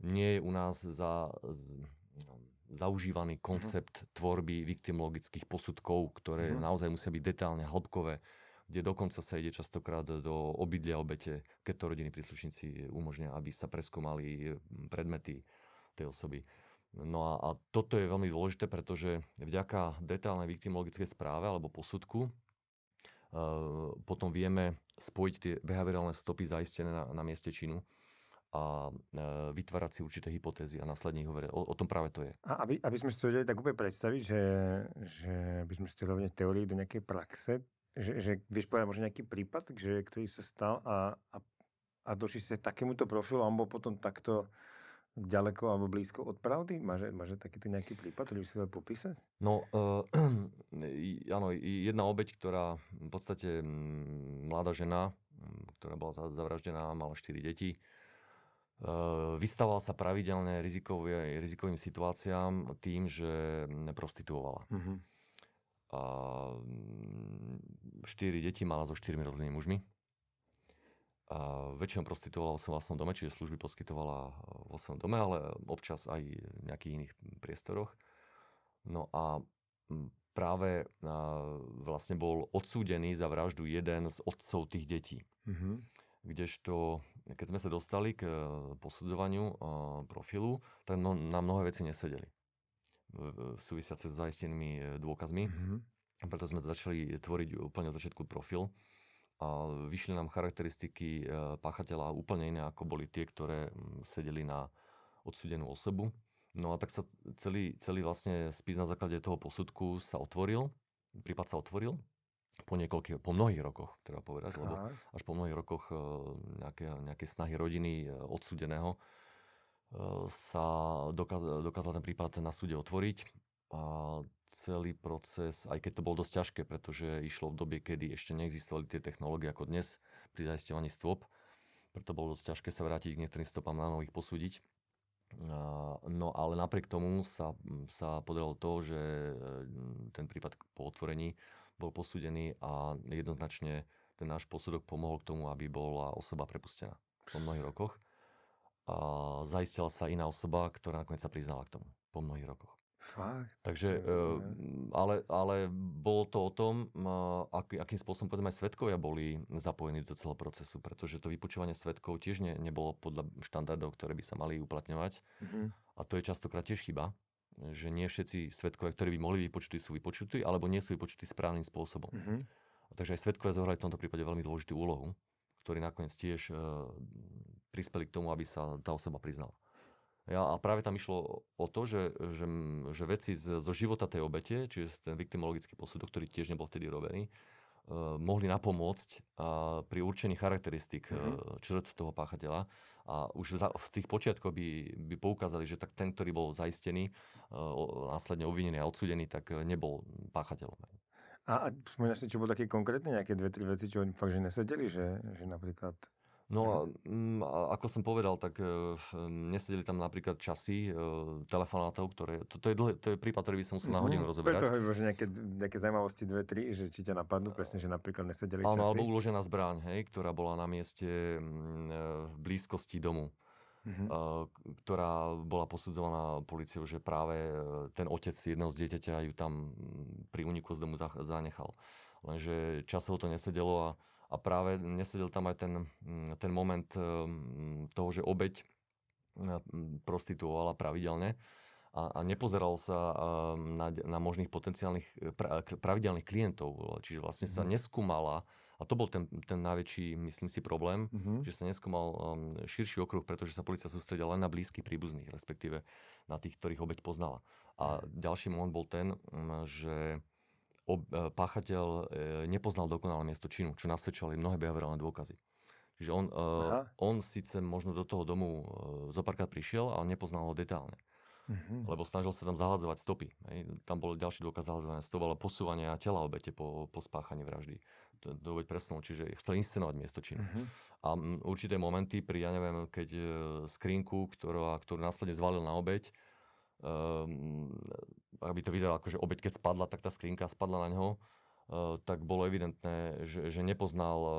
nie je u nás za, z, no, zaužívaný mhm. koncept tvorby viktimologických posudkov, ktoré uh-huh. naozaj musia byť detálne hĺbkové, kde dokonca sa ide častokrát do obydlia obete, keď to rodiny príslušníci umožnia, aby sa preskúmali hm, predmety tej osoby. No a, a toto je veľmi dôležité, pretože vďaka detálnej viktimologickej správe alebo posudku e, potom vieme spojiť tie behaviorálne stopy zaistené na, na mieste činu a e, vytvárať si určité hypotézy a následne ich hovoriť. O, o tom práve to je. A aby, aby sme si to vedeli tak úplne predstaviť, že, že by sme si to rovne do nejakej praxe, že, že vieš povedať možno nejaký prípad, že, ktorý sa stal a, a, a došli ste takémuto profilu a bol potom takto ďaleko alebo blízko od pravdy? Máš, máš takýto nejaký prípad, ktorý by si dal popísať? No, uh, áno, jedna obeď, ktorá v podstate mm, mladá žena, mm, ktorá bola zavraždená, mala 4 deti, Ehm, vystával sa pravidelne rizikovým situáciám tým, že prostituovala. Uh-huh. Mhm. Ehm, a štyri deti mala so štyrmi rozhodnými mužmi. A ehm, väčšinou prostituovala vo svojom vlastnom dome, čiže služby poskytovala eh, vo svojom dome, ale občas aj v nejakých iných priestoroch. No a hm, práve eh, vlastne bol odsúdený za vraždu jeden z otcov tých detí. Mm-hmm kdežto keď sme sa dostali k eh, posudzovaniu eh, profilu, tak no, nám mnohé veci nesedeli v súvisiace s zaistenými eh, dôkazmi. Mm-hmm. Preto sme začali tvoriť úplne od začiatku profil a vyšli nám charakteristiky páchateľa úplne iné, ako boli tie, ktoré mm, sedeli na odsudenú osobu. No a tak sa celý, celý vlastne spis na základe toho posudku sa otvoril, prípad sa otvoril po, niekoľkých, po mnohých rokoch, treba povedať, lebo až po mnohých rokoch e, nejaké, nejaké snahy rodiny e, odsudeného e, sa dokázal, dokázal ten prípad na súde otvoriť a celý proces, aj keď to bolo dosť ťažké, pretože išlo v dobe, kedy ešte neexistovali tie technológie ako dnes pri zaistovaní stôp, preto bolo dosť ťažké sa vrátiť k niektorým stopám na nových posúdiť. No ale napriek tomu sa, sa podarilo to, že ten prípad po otvorení bol posúdený a jednoznačne ten náš posudok pomohol k tomu, aby bola osoba prepustená po mnohých rokoch. A zaistila sa iná osoba, ktorá nakoniec sa priznala k tomu po mnohých rokoch. Fakt? Takže, to je, e, ale, ale bolo to o tom, e, aký, akým spôsobom povedzme aj svetkovia boli zapojení do celého procesu, pretože to vypočúvanie svetkov tiež ne, nebolo podľa štandardov, ktoré by sa mali uplatňovať. Mm-hmm. A to je častokrát tiež chyba, že nie všetci svetkovia, ktorí by mohli vypočuť, sú vypočutí, alebo nie sú vypočutí správnym spôsobom. Mm-hmm. A takže aj svetkovia zohrali v tomto prípade veľmi dôležitú úlohu, ktorí nakoniec tiež e, prispeli k tomu, aby sa tá osoba priznala. Ja, a práve tam išlo o to, že, že, že veci z, zo života tej obete, čiže ten viktimologický posudok, ktorý tiež nebol vtedy robený, Eh, mohli napomôcť eh, pri určení charakteristik mm-hmm. Eh, črt toho páchateľa. A už za, v tých počiatkoch by, by poukázali, že tak ten, ktorý bol zaistený, následne obvinený a odsudený, tak nebol páchateľom. A, a spomínaš si, čo bol také konkrétne nejaké dve, tri veci, čo oni fakt, že nesedeli, že, že napríklad No mhm. mm, a, ako som povedal, tak e, nesedeli tam napríklad časy e, telefonátov, ktoré, to, to, je, dlhý, to je prípad, ktorý by som musel na mhm. hodinu rozoberať. Preto hovoríš nejaké, nejaké zaujímavosti, dve, tri, že či ťa napadnú e, presne, že napríklad nesedeli časy. Áno, alebo uložená zbraň, hej, ktorá bola na mieste mm, v blízkosti domu. Uh-huh. ktorá bola posudzovaná policiou, že práve ten otec jedného z dieťaťa ju tam mm, pri úniku z domu zanechal. Lenže časovo to nesedelo a a práve nesedel tam aj ten, mm, ten moment eh, mm, toho, že obeď eh, prostituovala pravidelne a, a nepozeral sa eh, na, na možných potenciálnych pravidelných klientov, čiže vlastne sa mhm. neskúmala, a to bol ten, ten najväčší, myslím si, problém, mm-hmm. že sa neskúmal širší okruh, pretože sa policia sústredila len na blízkych príbuzných, respektíve na tých, ktorých obeď poznala. A mhm. ďalší moment bol ten, mm, že ob, e, páchateľ e, nepoznal dokonalé miesto činu, čo nasvedčovali mnohé behaviorálne dôkazy. Čiže on, e, Aha. on síce možno do toho domu zopárkrát prišiel, ale nepoznal ho detálne. Mm-hmm. Lebo snažil sa tam zahľadzovať stopy. Hej. Tam bol ďalší dôkaz zahľadzovania stop, ale posúvania tela obete po, po spáchaní vraždy. To je presnú, čiže chcel inscenovať miesto činu. Mm-hmm. A určité momenty pri, ja neviem, keď skrinku, ktorú následne zvalil na obeť, uh, aby to vyzeralo ako, že obeď keď spadla, tak tá skrinka spadla na ňo, uh, ehm, tak bolo evidentné, že, že nepoznal uh,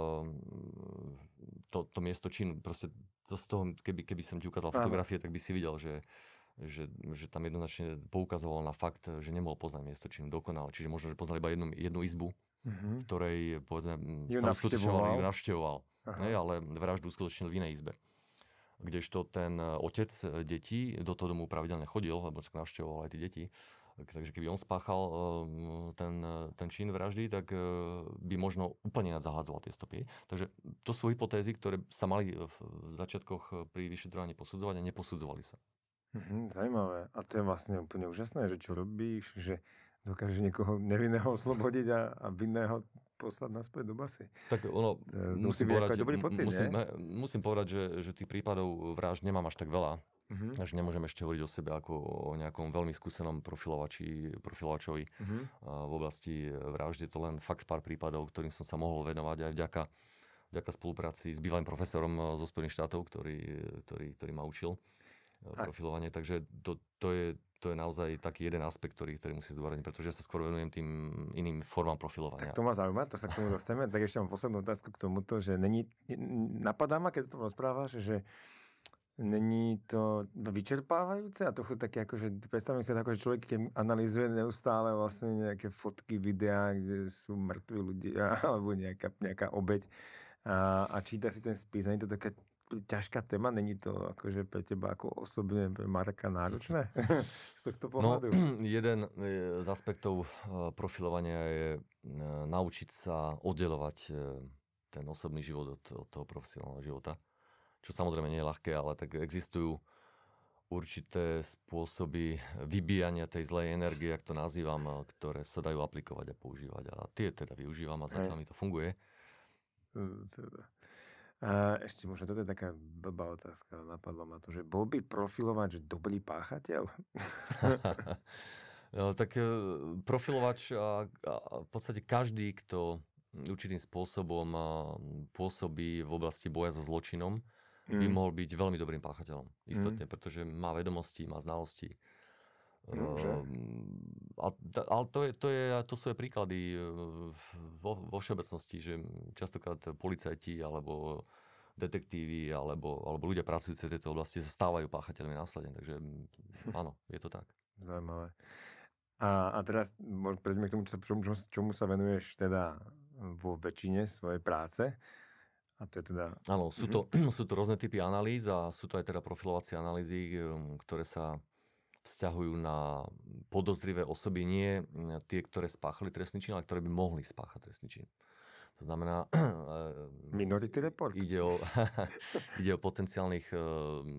to, to miesto činu. Proste to z toho, keby, keby som ti ukázal fotografie, tak by si videl, že, že, že tam jednoznačne poukazoval na fakt, že nemohol poznať miesto činu dokonale. Čiže možno, že poznal iba jednu, jednu izbu, mm-hmm. v ktorej, povedzme, ju navštevoval. Ju navštevoval. Ne, ale vraždu uskutočnil v inej izbe kdežto ten e, otec e, detí do toho domu pravidelne chodil, lebo však navštevoval aj tie deti. Takže keby on spáchal e, ten, ten čin vraždy, tak by možno úplne zahádzala tie stopy. Takže to sú hypotézy, ktoré sa mali v začiatkoch pri vyšetrovaní posudzovať a neposudzovali sa. Mhm, zajímavé. A to je vlastne úplne úžasné, že čo robíš, že dokáže niekoho nevinného oslobodiť a, a vinného poslať naspäť do basy. Tak ono, musím, musím povedať, akože dobrý pocit, musím, musím povedať, že, že tých prípadov vražd nemám až tak veľa. Uh-huh. Až nemôžem ešte hovoriť o sebe ako o nejakom veľmi skúsenom profilovači, profilovačovi uh-huh. v oblasti vražd. Je to len fakt pár prípadov, ktorým som sa mohol venovať aj vďaka, vďaka spolupráci s bývalým profesorom zo Spojených štátov, ktorý, ktorý, ktorý ma učil profilovanie, takže to, to, je, to je naozaj taký jeden aspekt, ktorý, ktorý musí zdôrazniť, pretože ja sa skôr venujem tým iným formám profilovania. Tak to ma zaujíma, to sa k tomu dostaneme. tak ešte mám poslednú otázku k tomuto, že není, napadá ma, keď o tom rozprávaš, že Není to vyčerpávajúce? A to sú také, že predstavím si to ako, že človek analizuje neustále vlastne nejaké fotky, videá, kde sú mŕtvi ľudia alebo nejaká, nejaká obeď a, a číta si ten spis. Není to taká ťažká téma, není to akože pre teba ako osobne pre Marka náročné z tohto no, pohľadu? No, jeden e, z aspektov e, profilovania je e, naučiť sa oddelovať ten osobný život od, od toho profesionálneho života, čo samozrejme nie je ľahké, ale tak existujú určité spôsoby vybíjania tej zlej energie, ak to nazývam, ktoré sa dajú aplikovať a používať. A tie teda využívam a zatiaľ mi to funguje. Mm, teda. A ešte možno, toto je taká blbá otázka, napadlo ma to, že bol by profilovač dobrý páchateľ? no, tak e, profilovač a, a v podstate každý, kto určitým spôsobom pôsobí v oblasti boja so zločinom, mm. by mohol byť veľmi dobrým páchateľom. Mm. Istotne, mm. pretože má vedomosti, má znalosti Ehm, a, ale to, je, to, je, to sú aj príklady e, vo, vo všeobecnosti, že častokrát policajti alebo detektívy alebo, alebo ľudia pracujúci v tejto oblasti sa stávajú páchateľmi následne. Takže áno, je to tak. Zaujímavé. A, a teraz prejdeme k tomu, čo, čomu sa venuješ teda vo väčšine svojej práce. A to je teda... Áno, sú to, mm-hmm. sú to rôzne typy analýz a sú to aj teda profilovacie analýzy, um, ktoré sa vzťahujú na podozrivé osoby, nie eh, tie, ktoré spáchali trestný čin, ale ktoré by mohli spáchať trestný čin. To znamená... Eh, Minority report. Ide o, ide o potenciálnych eh,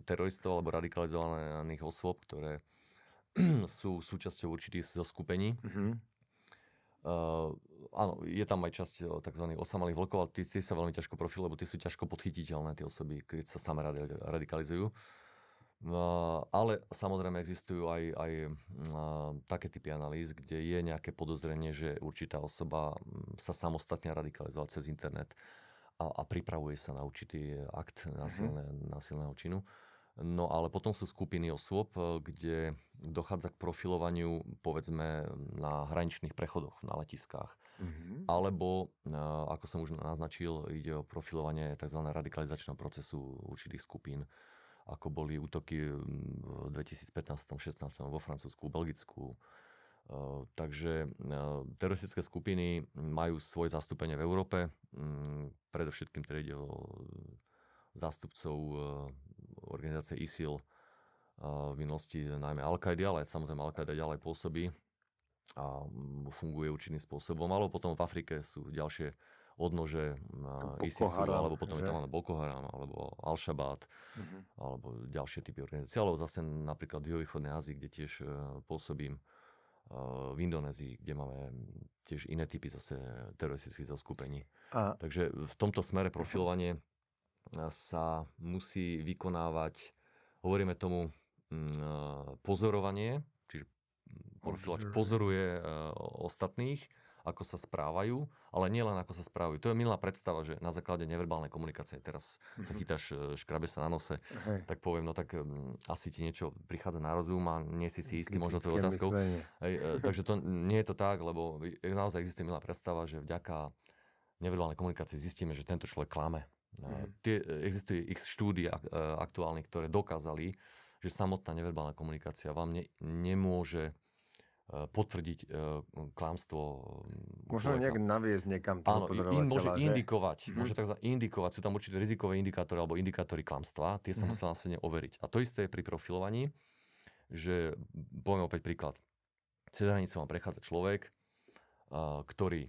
teroristov alebo radikalizovaných osôb, ktoré sú súčasťou určitých zoskupení. Mm-hmm. Uh, áno, je tam aj časť tzv. osamalých vlkov, ale tí, sa veľmi ťažko profilujú, lebo tie sú ťažko podchytiteľné, tie osoby, keď sa samé radikalizujú. Uh, No, ale samozrejme existujú aj, aj mm, také typy analýz, kde je nejaké podozrenie, že určitá osoba mm, sa samostatne radikalizovala cez internet a, a pripravuje sa na určitý akt mhm. násilné, mm-hmm. násilného činu. No ale potom sú skupiny osôb, e, kde dochádza k profilovaniu povedzme na hraničných prechodoch, na letiskách. Mm-hmm. Alebo, e, ako som už naznačil, ide o profilovanie tzv. radikalizačného procesu určitých skupín ako boli útoky mm, v 2015-16 vo Francúzsku, Belgicku. E, takže e, teroristické skupiny majú svoje zastúpenie v Európe. Mm, predovšetkým teda ide o e, zástupcov organizácie ISIL v minulosti najmä al qaeda ale samozrejme al qaeda ďalej pôsobí a mm, funguje určitým spôsobom. Ale potom v Afrike sú ďalšie odnože ISISu, alebo potom že? je tam Boko Haram, alebo Al-Shabaab, uh-huh. alebo ďalšie typy organizácií. Alebo zase napríklad v juhovýchodnej Ázii, kde tiež e, pôsobím, e, v Indonézii, kde máme tiež iné typy zase teroristických zaskupení. A... Takže v tomto smere profilovanie e, sa musí vykonávať, hovoríme tomu, pozorovanie, čiže profilovač pozoruje ostatných ako sa správajú, ale nielen ako sa správajú. To je milá predstava, že na základe neverbálnej komunikácie teraz sa mhm. chytáš, e, škrabe sa na nose, hey. tak poviem, no tak um, asi ti niečo prichádza na rozum a nie si si istý možno tou otázkou. Hey, e, takže to nie je to tak, lebo e, naozaj existuje milá predstava, že vďaka neverbálnej komunikácii zistíme, že tento človek klame. Mm. Tie, existuje x štúdia aktuálnych, ktoré dokázali, že samotná neverbálna komunikácia vám ne, nemôže Eh, potvrdiť eh, klamstvo. Mm, Možno nejak naviesť niekam toho Áno, in, môže že? indikovať, mm. môže tak indikovať, sú tam určité rizikové indikátory alebo indikátory klamstva, tie sa mm. musia následne vlastne overiť. A to isté je pri profilovaní, že poviem opäť príklad. Cez hranicu vám prechádza človek, eh, ktorý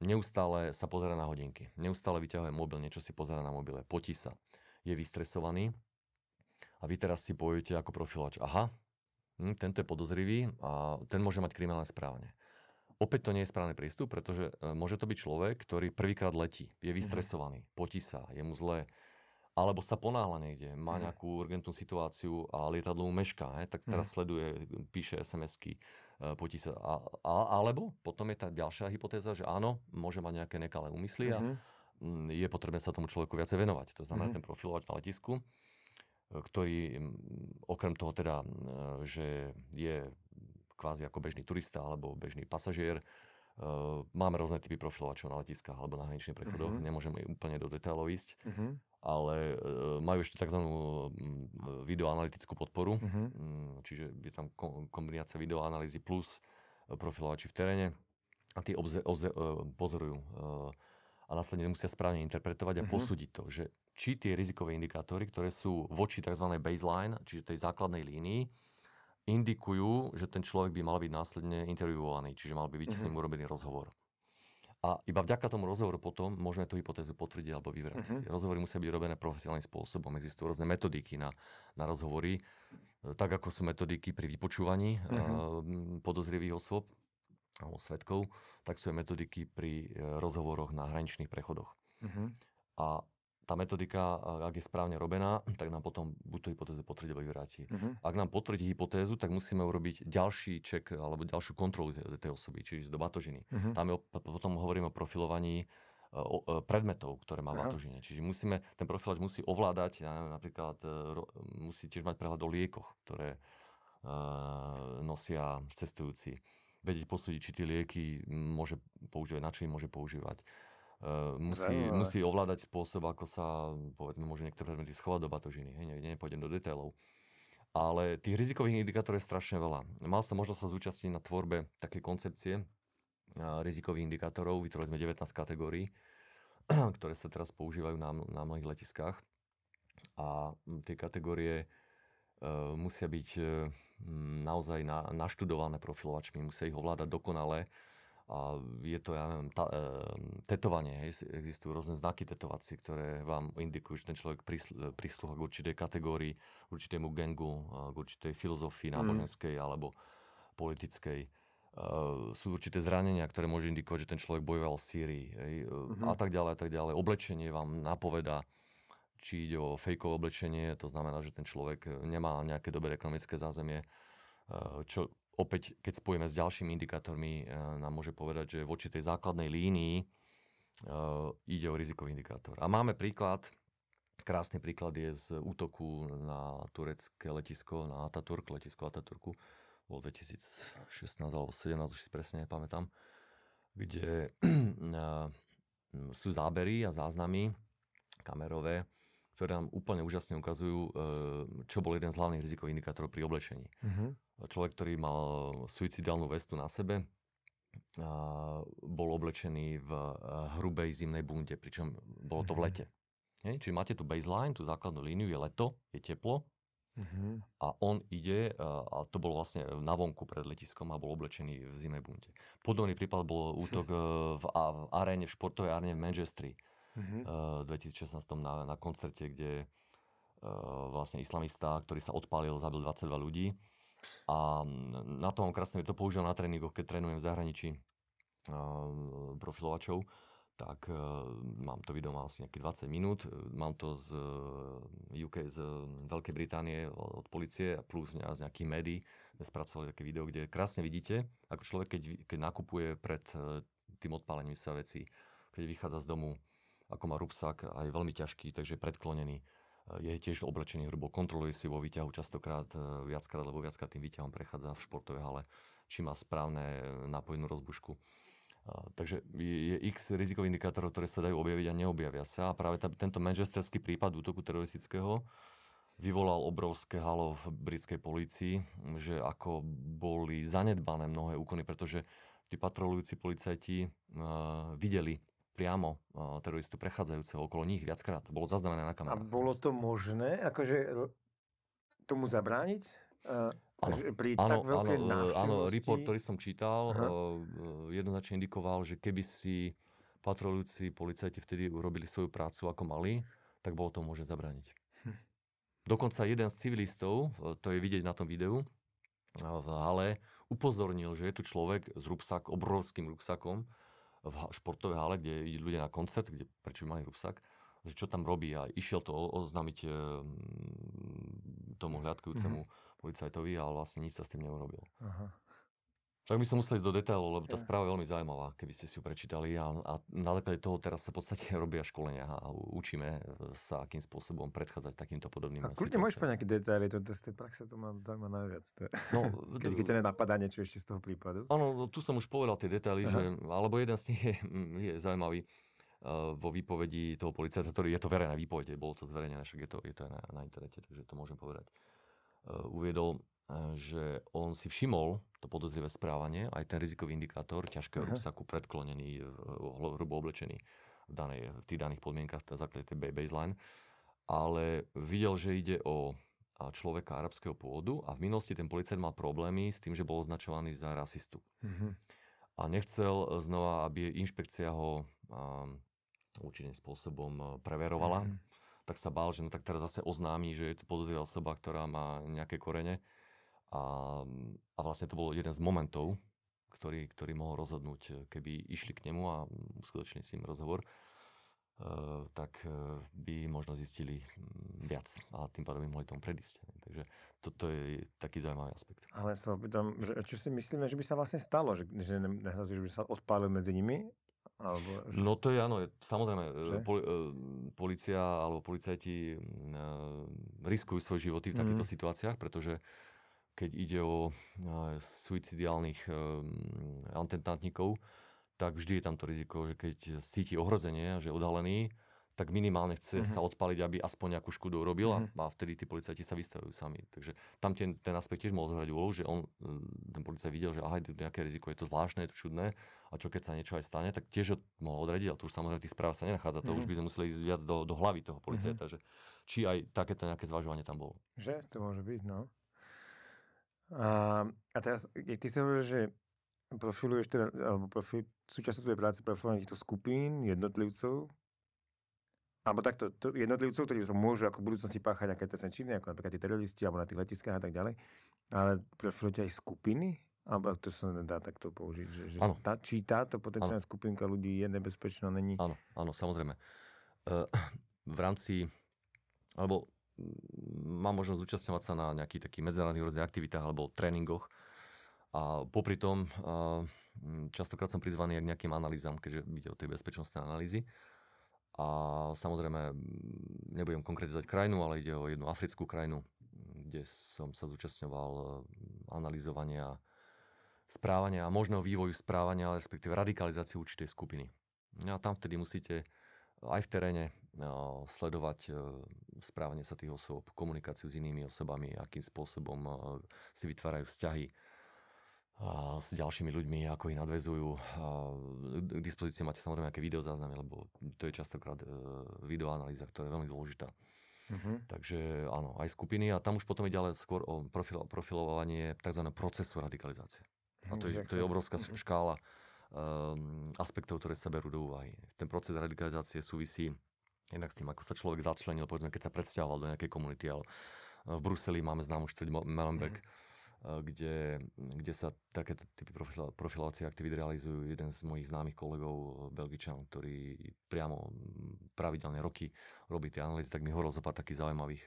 neustále sa pozera na hodinky, neustále vyťahuje mobil, niečo si pozera na mobile, potí sa, je vystresovaný a vy teraz si poviete ako profilovač, aha, hm, tento je podozrivý a ten môže mať kriminálne správne. Opäť to nie je správny prístup, pretože e, môže to byť človek, ktorý prvýkrát letí, je mhm. vystresovaný, potí sa, je mu zlé, alebo sa ponáhla niekde, má mhm. nejakú urgentnú situáciu a lietadlo mu mešká, he, tak teraz mhm. sleduje, píše SMS-ky, e, potí sa. A, a, alebo potom je tá ďalšia hypotéza, že áno, môže mať nejaké nekalé úmysly a je potrebné sa tomu človeku viacej venovať. To znamená, ten profilovač na letisku ktorý okrem toho teda, že je kvázi ako bežný turista alebo bežný pasažier, e, máme rôzne typy profilovačov na letiskách alebo na hraničných prechodoch, uh-huh. Mhm. nemôžeme úplne do detailov ísť, uh-huh. ale e, majú ešte tzv. videoanalytickú podporu, uh-huh. čiže je tam kombinácia videoanalýzy plus e, profilovači v teréne a tí obze- obze- pozorujú a následne musia správne interpretovať a uh-huh. posúdiť to, že či tie rizikové indikátory, ktoré sú voči tzv. baseline, čiže tej základnej línii, indikujú, že ten človek by mal byť následne intervjuovaný, čiže mal by byť mm-hmm. s mhm. ním urobený rozhovor. A iba vďaka tomu rozhovoru potom môžeme tú hypotézu potvrdiť alebo vyvrať. Uh-huh. Mhm. Rozhovory musia byť robené profesionálnym spôsobom. Existujú rôzne metodiky na, na rozhovory, e, tak ako sú metodiky pri vypočúvaní mm-hmm. podozrivých osôb alebo svetkov, tak sú aj metodiky pri e, rozhovoroch na hraničných prechodoch. Uh-huh. A tá metodika, ak je správne robená, tak nám potom buď tú hypotézu potvrdí, alebo vyvráti. Uh-huh. Mhm. Ak nám potvrdí hypotézu, tak musíme urobiť ďalší ček alebo ďalšiu kontrolu tej osoby, čiže do batožiny. Uh-huh. Tam je, potom hovoríme o profilovaní e, o, o, e, predmetov, ktoré má uh-huh. batožine. Čiže musíme, ten profilač musí ovládať, ja neviem, napríklad e, ro, musí tiež mať prehľad o liekoch, ktoré e, nosia cestujúci vedieť posúdiť, či tie lieky môže používať, na čo ich môže používať. Ehm, musí, musí ovládať spôsob, ako sa, povedzme, môže niektoré predmety schovať do batožiny. Hej, ne, nepôjdem do detailov. Ale tých rizikových indikátorov je strašne veľa. Mal som možnosť sa zúčastniť na tvorbe také koncepcie rizikových indikátorov. Vytvorili sme 19 kategórií, ktoré sa teraz používajú na, na mnohých letiskách. A tie kategórie e, musia byť e, naozaj na, naštudované profilovačmi, musia ich ovládať dokonale a je to, ja neviem, ta, e, tetovanie, hej, existujú rôzne znaky tetovací, ktoré vám indikujú, že ten človek prísl, eh, prísluha k určitej kategórii, k určitému gengu, eh, k určitej filozofii mm. náboženskej mm. alebo politickej. E, sú určité zranenia, ktoré môžu indikovať, že ten človek bojoval v Sýrii hej, mm-hmm. a tak ďalej a tak ďalej. Oblečenie vám napovedá, či ide o fejkové oblečenie, to znamená, že ten človek nemá nejaké dobré ekonomické zázemie, čo opäť, keď spojíme s ďalšími indikátormi, eh, nám môže povedať, že voči tej základnej línii eh, ide o rizikový indikátor. A máme príklad, krásny príklad je z útoku na turecké letisko, na Ataturk, letisko Ataturku, bol 2016 alebo 17, už si presne nepamätám, kde eh, sú zábery a záznamy kamerové ktoré nám úplne úžasne ukazujú, eh, čo bol jeden z hlavných rizikových indikátorov pri oblečení. Uh-huh. Človek, ktorý mal suicidálnu vestu na sebe, eh, bol oblečený v eh, hrubej zimnej bunde, pričom bolo to v mhm. lete. Uh-huh. Čiže máte tu baseline, tú základnú líniu, je leto, je teplo uh-huh. a on ide, a to bolo vlastne na vonku pred letiskom a bol oblečený v zimnej bunte. Podobný prípad bol útok v, v aréne, v športovej aréne v Manchestri uh-huh. v 2016 na, na koncerte, kde eh, vlastne islamista, ktorý sa odpálil, zabil 22 ľudí. A na to mám krásne, to použil na tréningoch, keď trénujem v zahraničí eh, profilovačov, tak mám to video, má asi nejakých 20 minút, mám to z UK, z Veľkej Británie od policie a plus z nejakých médií, sme spracovali také video, kde krásne vidíte, ako človek, keď, keď nakupuje pred tým odpálením sa veci, keď vychádza z domu, ako má rúbsak a je veľmi ťažký, takže je predklonený. E, je tiež oblečený hrubo, kontroluje si vo výťahu častokrát, e, viackrát, lebo viackrát tým výťahom prechádza v športovej hale, či má správne nápojnú rozbušku. E, takže je x rizikových indikátorov, ktoré sa dajú objaviť a neobjavia sa. A práve tento manchesterský prípad útoku teroristického vyvolal obrovské halo v britskej polícii, že ako boli zanedbané mnohé úkony, pretože tí patrolujúci policajti uh, videli priamo teroristu prechádzajúceho okolo nich viackrát. To bolo zaznamené na kamerách. A bolo to možné? Akože tomu zabrániť? Ano, pri ano, tak veľkej áno, e, áno, report, ktorý som čítal, Aha. E, e, jednoznačne indikoval, že keby si patrolujúci policajti vtedy urobili svoju prácu ako mali, tak bolo to možné zabrániť. Hm. Dokonca jeden z civilistov, to je vidieť na tom videu, ale upozornil, že je tu človek s rúbsak, obrovským rúbsakom, v športovej hale, kde idú ľudia na koncert, kde prečo mali rúbsak, že čo tam robí a išiel to oznámiť ehm, tomu hľadkujúcemu mm-hmm. policajtovi, ale vlastne nič sa s tým neurobil. Aha. Tak by som musel ísť do detailov, lebo tá hm. správa je veľmi zaujímavá, keby ste si ju prečítali. A, a na základe toho teraz sa v podstate robia školenia a učíme e, sa, akým spôsobom predchádzať takýmto podobným a Kľudne môžeš po nejaké detaily, to, to z tej praxe to ma zaujíma najviac. To... No, keď, keď ťa nenapadá niečo ešte z toho prípadu. Áno, no, tu som už povedal tie detaily, že, alebo jeden z nich je, je zaujímavý e, vo výpovedi toho policajta, ktorý je to verejná výpovede, bolo to zverejnené, však je to, je to aj na, na internete, takže to môžem povedať. E, uviedol, že on si všimol to podozrivé správanie, aj ten rizikový indikátor ťažkého rúbsaku predklonený, e, hrubo oblečený v, danej, v tých daných podmienkach, teda základe tej baseline, ale videl, že ide o človeka arabského pôvodu a v minulosti ten policajt mal problémy s tým, že bol označovaný za rasistu. Mm-hmm. A nechcel e, znova, aby inšpekcia ho určitým spôsobom e, preverovala, mm-hmm. tak sa bál, že no tak teraz zase oznámi, že je to podozrivá osoba, ktorá má nejaké korene a, a vlastne to bol jeden z momentov, ktorý, ktorý mohol rozhodnúť, eh, keby išli k nemu a uskutočnili si ním rozhovor, eh, tak eh, by možno zistili hm, viac a tým pádom by mohli tomu predísť. Takže toto je taký zaujímavý aspekt. Ale sa opýtam, že, čo si myslíme, že by sa vlastne stalo? Že, že nehrazí, že by sa odpálil medzi nimi? Alebo, že... No to je áno, samozrejme, Poli, policia alebo policajti hm, riskujú svoje životy v takýchto mm. situáciách, pretože keď ide o e, suicidiálnych e, antentátnikov, tak vždy je tam to riziko, že keď cíti ohrozenie, že je odhalený, tak minimálne chce uh-huh. sa odpaliť, aby aspoň nejakú škodu urobil uh-huh. a vtedy tí policajti sa vystavujú sami. Takže tam ten, ten aspekt tiež mohol zohrať úlohu, že on, e, ten policajt videl, že aha, je tu nejaké riziko, je to zvláštne, je to čudné a čo keď sa niečo aj stane, tak tiež ho mohol odradiť, ale tu už samozrejme tých správ sa nenachádza, to uh-huh. už mhm. by sme museli ísť viac do, do hlavy toho policajta, uh-huh. že či aj takéto nejaké zvažovanie tam bolo. Že to môže byť, no. A, a teraz, keď ty sa hovoríš, že profiluješ teda, alebo profil, súčasťou tvojej práce profilovanie týchto skupín, jednotlivcov, alebo takto to, jednotlivcov, ktorí sa môžu ako v budúcnosti páchať nejaké trestné činy, ako napríklad tí teroristi, alebo na tých letiskách a tak ďalej, ale profilujete aj skupiny? Alebo to sa nedá takto použiť, že, že tá, či táto potenciálna ano. skupinka ľudí je nebezpečná, není? Áno, áno, samozrejme. E, v rámci, alebo mám možnosť zúčastňovať sa na nejakých takých medzinárodných rôznych aktivitách alebo tréningoch. A popri tom častokrát som prizvaný aj k nejakým analýzam, keďže ide o tej bezpečnostné analýzy. A samozrejme, nebudem konkretizovať krajinu, ale ide o jednu africkú krajinu, kde som sa zúčastňoval e, analyzovania správania a možného vývoju správania, respektíve radikalizácie určitej skupiny. A tam vtedy musíte aj v teréne sledovať e, správanie sa tých osôb, komunikáciu s inými osobami, akým spôsobom e, si vytvárajú vzťahy s ďalšími ľuďmi, ako ich nadvezujú. K dispozícii máte samozrejme nejaké videozáznamy, lebo to je častokrát e, videoanalýza, ktorá je veľmi dôležitá. Uh-huh. Takže áno, aj skupiny a tam už potom ide ale skôr o profil, profilovanie tzv. procesu radikalizácie. A mhm, to je, to je obrovská mhm. škála um, aspektov, ktoré sa berú do úvahy. Ten proces radikalizácie súvisí jednak s tým, ako sa človek začlenil, povedzme, keď sa presťahoval do nejakej komunity, ale e, v Bruseli máme známu štvrť Melenbeck, mm-hmm. E, kde, kde sa takéto typy profil, profilácie aktivít realizujú. Jeden z mojich známych kolegov, e, Belgičan, ktorý priamo pravidelne roky robí tie analýzy, tak mi hovoril zo takých zaujímavých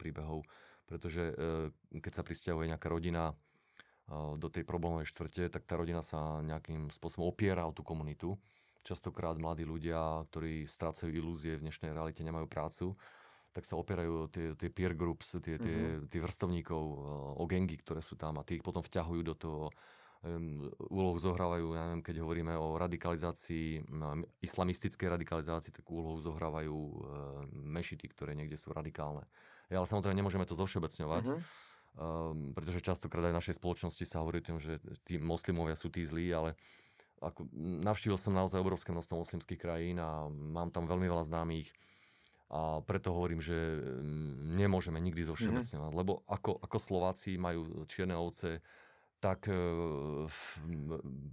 príbehov, pretože keď sa prisťahuje nejaká rodina, do tej problémovej štvrte, tak tá rodina sa nejakým spôsobom opiera o tú komunitu častokrát mladí ľudia, ktorí strácajú ilúzie v dnešnej realite, nemajú prácu, tak sa opierajú tie, tie peer groups, tie, tie, mhm. tie vrstovníkov o gengy, ktoré sú tam a tí ich potom vťahujú do toho, um, úlohu zohrávajú, ja neviem, keď hovoríme o radikalizácii, islamistickej radikalizácii, tak úlohu zohrávajú um, mešity, ktoré niekde sú radikálne. Ja, ale samozrejme nemôžeme to zovšeobecňovať. Mm-hmm. Um, pretože častokrát aj v našej spoločnosti sa hovorí tom, že tí moslimovia sú tí zlí, ale ako, navštívil som naozaj obrovské množstvo moslimských krajín a mám tam veľmi veľa známych a preto hovorím, že mm, nemôžeme nikdy zovšeobecňovať, mhm. mm-hmm. lebo ako, ako Slováci majú čierne ovce, tak e,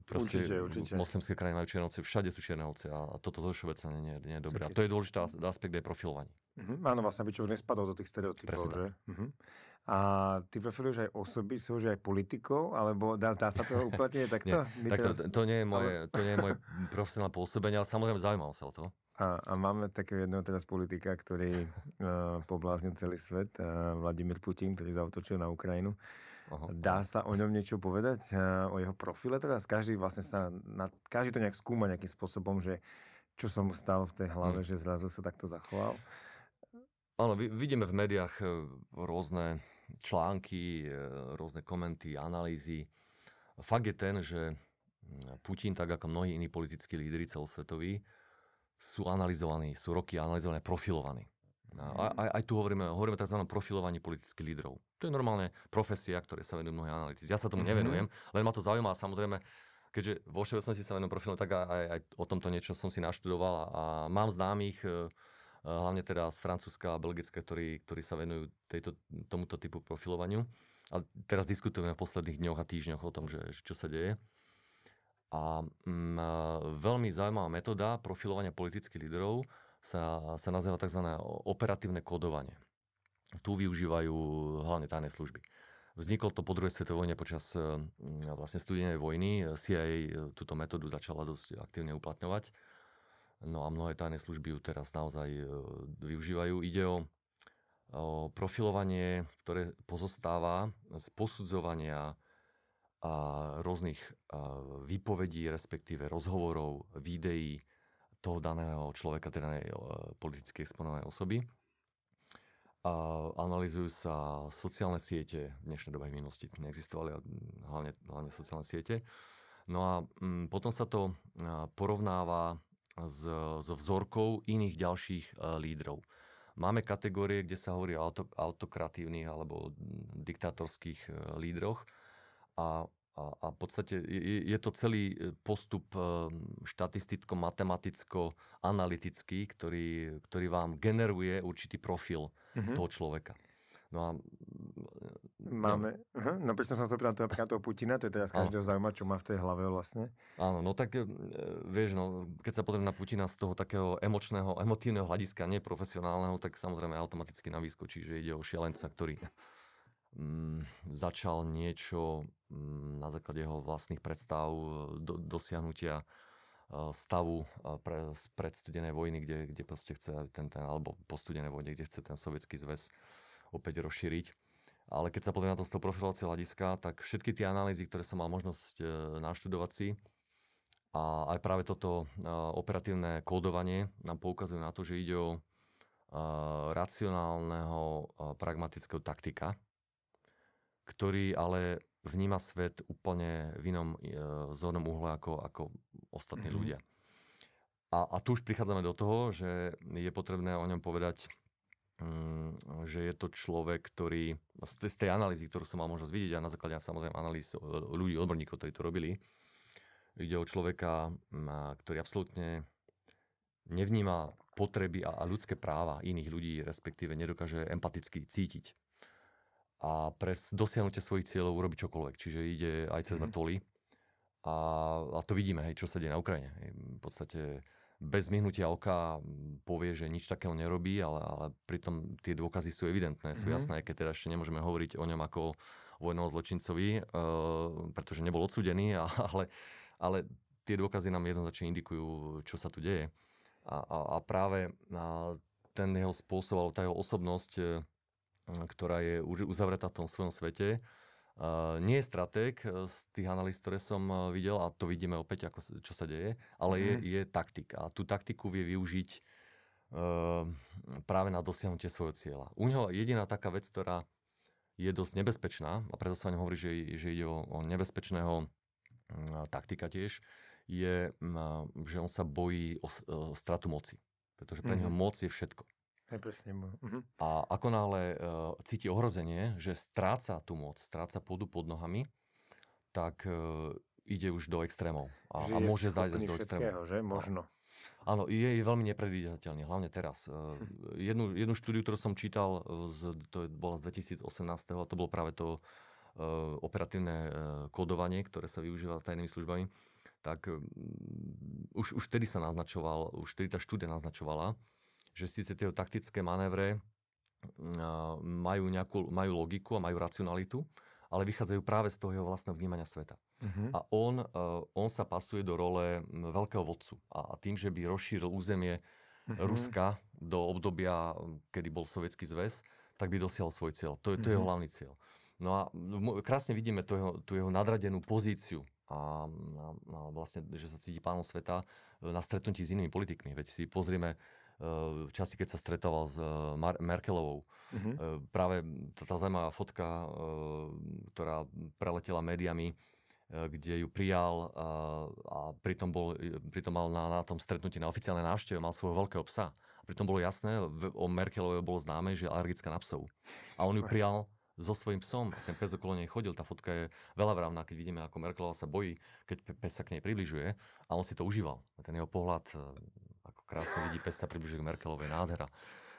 proste určite, určite. moslimské krajiny majú čierne ovce, všade sú čierne ovce a toto všeobecne nie, nie je dobré. A to je dôležitý aspekt aj profilovanie. Mm-hmm. Áno, vlastne by už nespadol do tých stereotypov, Presne že? Mm-hmm. A ty preferuješ aj osoby, sú už aj politikov, alebo dá, dá sa toho uplatniť takto? Nie, takto teraz... to, nie je moje, to nie je moje profesionálne pôsobenie, ale samozrejme zaujímal sa o to. A, a máme takého jedného teraz politika, ktorý uh, pobláznil celý svet, uh, Vladimír Putin, ktorý zautočil na Ukrajinu. Aha. Dá sa o ňom niečo povedať? Uh, o jeho profile teraz? Každý vlastne sa, na, každý to nejak skúma nejakým spôsobom, že čo sa mu stalo v tej hlave, mm. že zrazu sa takto zachoval. Áno, vidíme v médiách rôzne články, e, rôzne komenty, analýzy. Fakt je ten, že Putin, tak ako mnohí iní politickí lídry celosvetoví, sú analyzovaní, sú roky analyzovaní, profilovaní. A, aj, mhm. aj tu hovoríme, hovoríme tzv. profilovaní politických lídrov. To je normálne profesia, ktoré sa venujú mnohí analytici. Ja sa tomu mhm. nevenujem, mm-hmm. len ma to zaujíma a samozrejme, keďže vo všeobecnosti sa venujem profilom, tak aj, aj o tomto niečo som si naštudoval a, a mám známych e, Eh, hlavne teda z Francúzska a Belgické, ktorí, ktorí sa venujú tejto, tomuto typu profilovaniu. A teraz diskutujeme v posledných dňoch a týždňoch o tom, že, čo sa deje. A mm, eh, veľmi zaujímavá metóda profilovania politických lídrov sa, sa nazýva tzv. operatívne kodovanie. Tu využívajú eh, hlavne tajné služby. Vzniklo to po druhej svetovej vojne počas vlastne studenej vojny. CIA túto metódu začala dosť aktívne uplatňovať. No a mnohé tajné služby ju teraz naozaj e, využívajú. Ide o profilovanie, ktoré pozostáva z posudzovania a rôznych výpovedí, respektíve rozhovorov, videí toho daného človeka, teda danej e, politicky exponovanej osoby. A analizujú sa sociálne siete, v dnešnej dobe v minulosti neexistovali, hlavne, hlavne sociálne siete. No a mm, potom sa to porovnáva z, so vzorkov iných ďalších e, lídrov. Máme kategórie, kde sa hovorí o auto, autokratívnych alebo diktátorských e, lídroch a a, a v podstate je, je to celý e, postup štatisticko-matematicko-analytický, ktorý, ktorý vám generuje určitý profil mm-hmm. toho človeka. No a... No. Máme, no, no prečo som sa pýtal napríklad toho Putina, to je teraz každého zaujíma, čo má v tej hlave vlastne. Áno, no tak e, vieš, no, keď sa pozrieme na Putina z toho takého emočného, emotívneho hľadiska, neprofesionálneho, tak samozrejme automaticky na vyskočí, že ide o šialenca, ktorý mm, začal niečo mm, na základe jeho vlastných predstav e, do, dosiahnutia e, stavu pre, pred studenej vojny, kde, kde proste chce ten, ten alebo po studenej vojne, kde chce ten sovietský zväz opäť rozšíriť. Ale keď sa pozrieme na to z toho profilovacieho hľadiska, tak všetky tie analýzy, ktoré som mal možnosť e, naštudovať si, a aj práve toto e, operatívne kódovanie nám poukazuje na to, že ide o e, racionálneho, pragmatického taktika, ktorý ale vníma svet úplne v inom zónom uhle ako, ako ostatní mm-hmm. ľudia. A, a tu už prichádzame do toho, že je potrebné o ňom povedať Mm, že je to človek, ktorý z tej analýzy, ktorú som mal možnosť vidieť a na základe samozrejme analýz e, ľudí, odborníkov, ktorí to robili, ide o človeka, mm, ktorý absolútne nevníma potreby a ľudské práva iných ľudí, respektíve nedokáže empaticky cítiť a pre dosiahnutie svojich cieľov urobiť čokoľvek. Čiže ide aj cez mhm. mŕtvoly. A, a to vidíme, hej, čo sa deje na Ukrajine. v podstate bez myhnutia oka povie, že nič takého nerobí, ale, ale pritom tie dôkazy sú evidentné, sú mm-hmm. jasné, keď teda ešte nemôžeme hovoriť o ňom ako vojnovom zločincovi, e, pretože nebol odsudený, ale, ale tie dôkazy nám jednoznačne indikujú, čo sa tu deje. A, a, a práve a ten jeho spôsob, alebo tá jeho osobnosť, eh, ktorá je uzavretá v tom svojom svete, Eh, nie je stratég eh, z tých analýz, ktoré som eh, videl, a to vidíme opäť, ako, čo sa deje, ale mm. je, mhm. je taktik. A tú taktiku vie využiť práve na dosiahnutie svojho cieľa. U neho jediná taká vec, ktorá je dosť nebezpečná, a preto sa o hovorí, že, že ide o, o nebezpečného taktika tiež, je, mm, že on sa bojí o stratu moci. Pretože pre mm. neho mhm. moc je všetko. Presne. Mhm. A ako náhle e, eh, cíti ohrozenie, že stráca tú moc, stráca pôdu pod nohami, tak e, ide už do extrémov. A, a môže zajsť do extrémov. Že? Možno. Áno, je, je veľmi nepredvídateľný, hlavne teraz. Eh, jednu, jednu štúdiu, ktorú som čítal, z, to bola z 2018. a to bolo práve to operatívne kódovanie, ktoré sa využíva tajnými službami, tak mm, už, už vtedy sa naznačoval, už vtedy tá štúdia naznačovala, že síce tie taktické manévre e, majú, nejakú, majú logiku a majú racionalitu, ale vychádzajú práve z toho jeho vlastného vnímania sveta. Uh-huh. A on, e, on sa pasuje do role veľkého vodcu. A tým, že by rozšíril územie uh-huh. Ruska do obdobia, kedy bol Sovietský zväz, tak by dosiahol svoj cieľ. To je, to je jeho mhm. hlavný cieľ. No a krásne vidíme jeho, tú jeho nadradenú pozíciu a, a, a vlastne, že sa cíti pánom sveta e, na stretnutí s inými politikmi. Veď si pozrieme časti, keď sa stretával s eh, Mar- Merkelovou. Mm-hmm. Práve tá, tá zaujímavá fotka, eh, ktorá preletela médiami, kde ju prijal a, a pritom, bol, pritom mal na, na tom stretnutí na oficiálnej návšteve, mal svojho veľkého psa. A pritom bolo jasné, o Merkelovej bolo známe, že je alergická na psov. A on ju prijal so svojím psom. Ten pes okolo nej chodil, tá fotka je veľavravná, keď vidíme, ako Merkelová sa bojí, keď pes sa k nej približuje a on si to užíval. Ten jeho pohľad krásne vidí pes sa približuje k Merkelovej nádhera.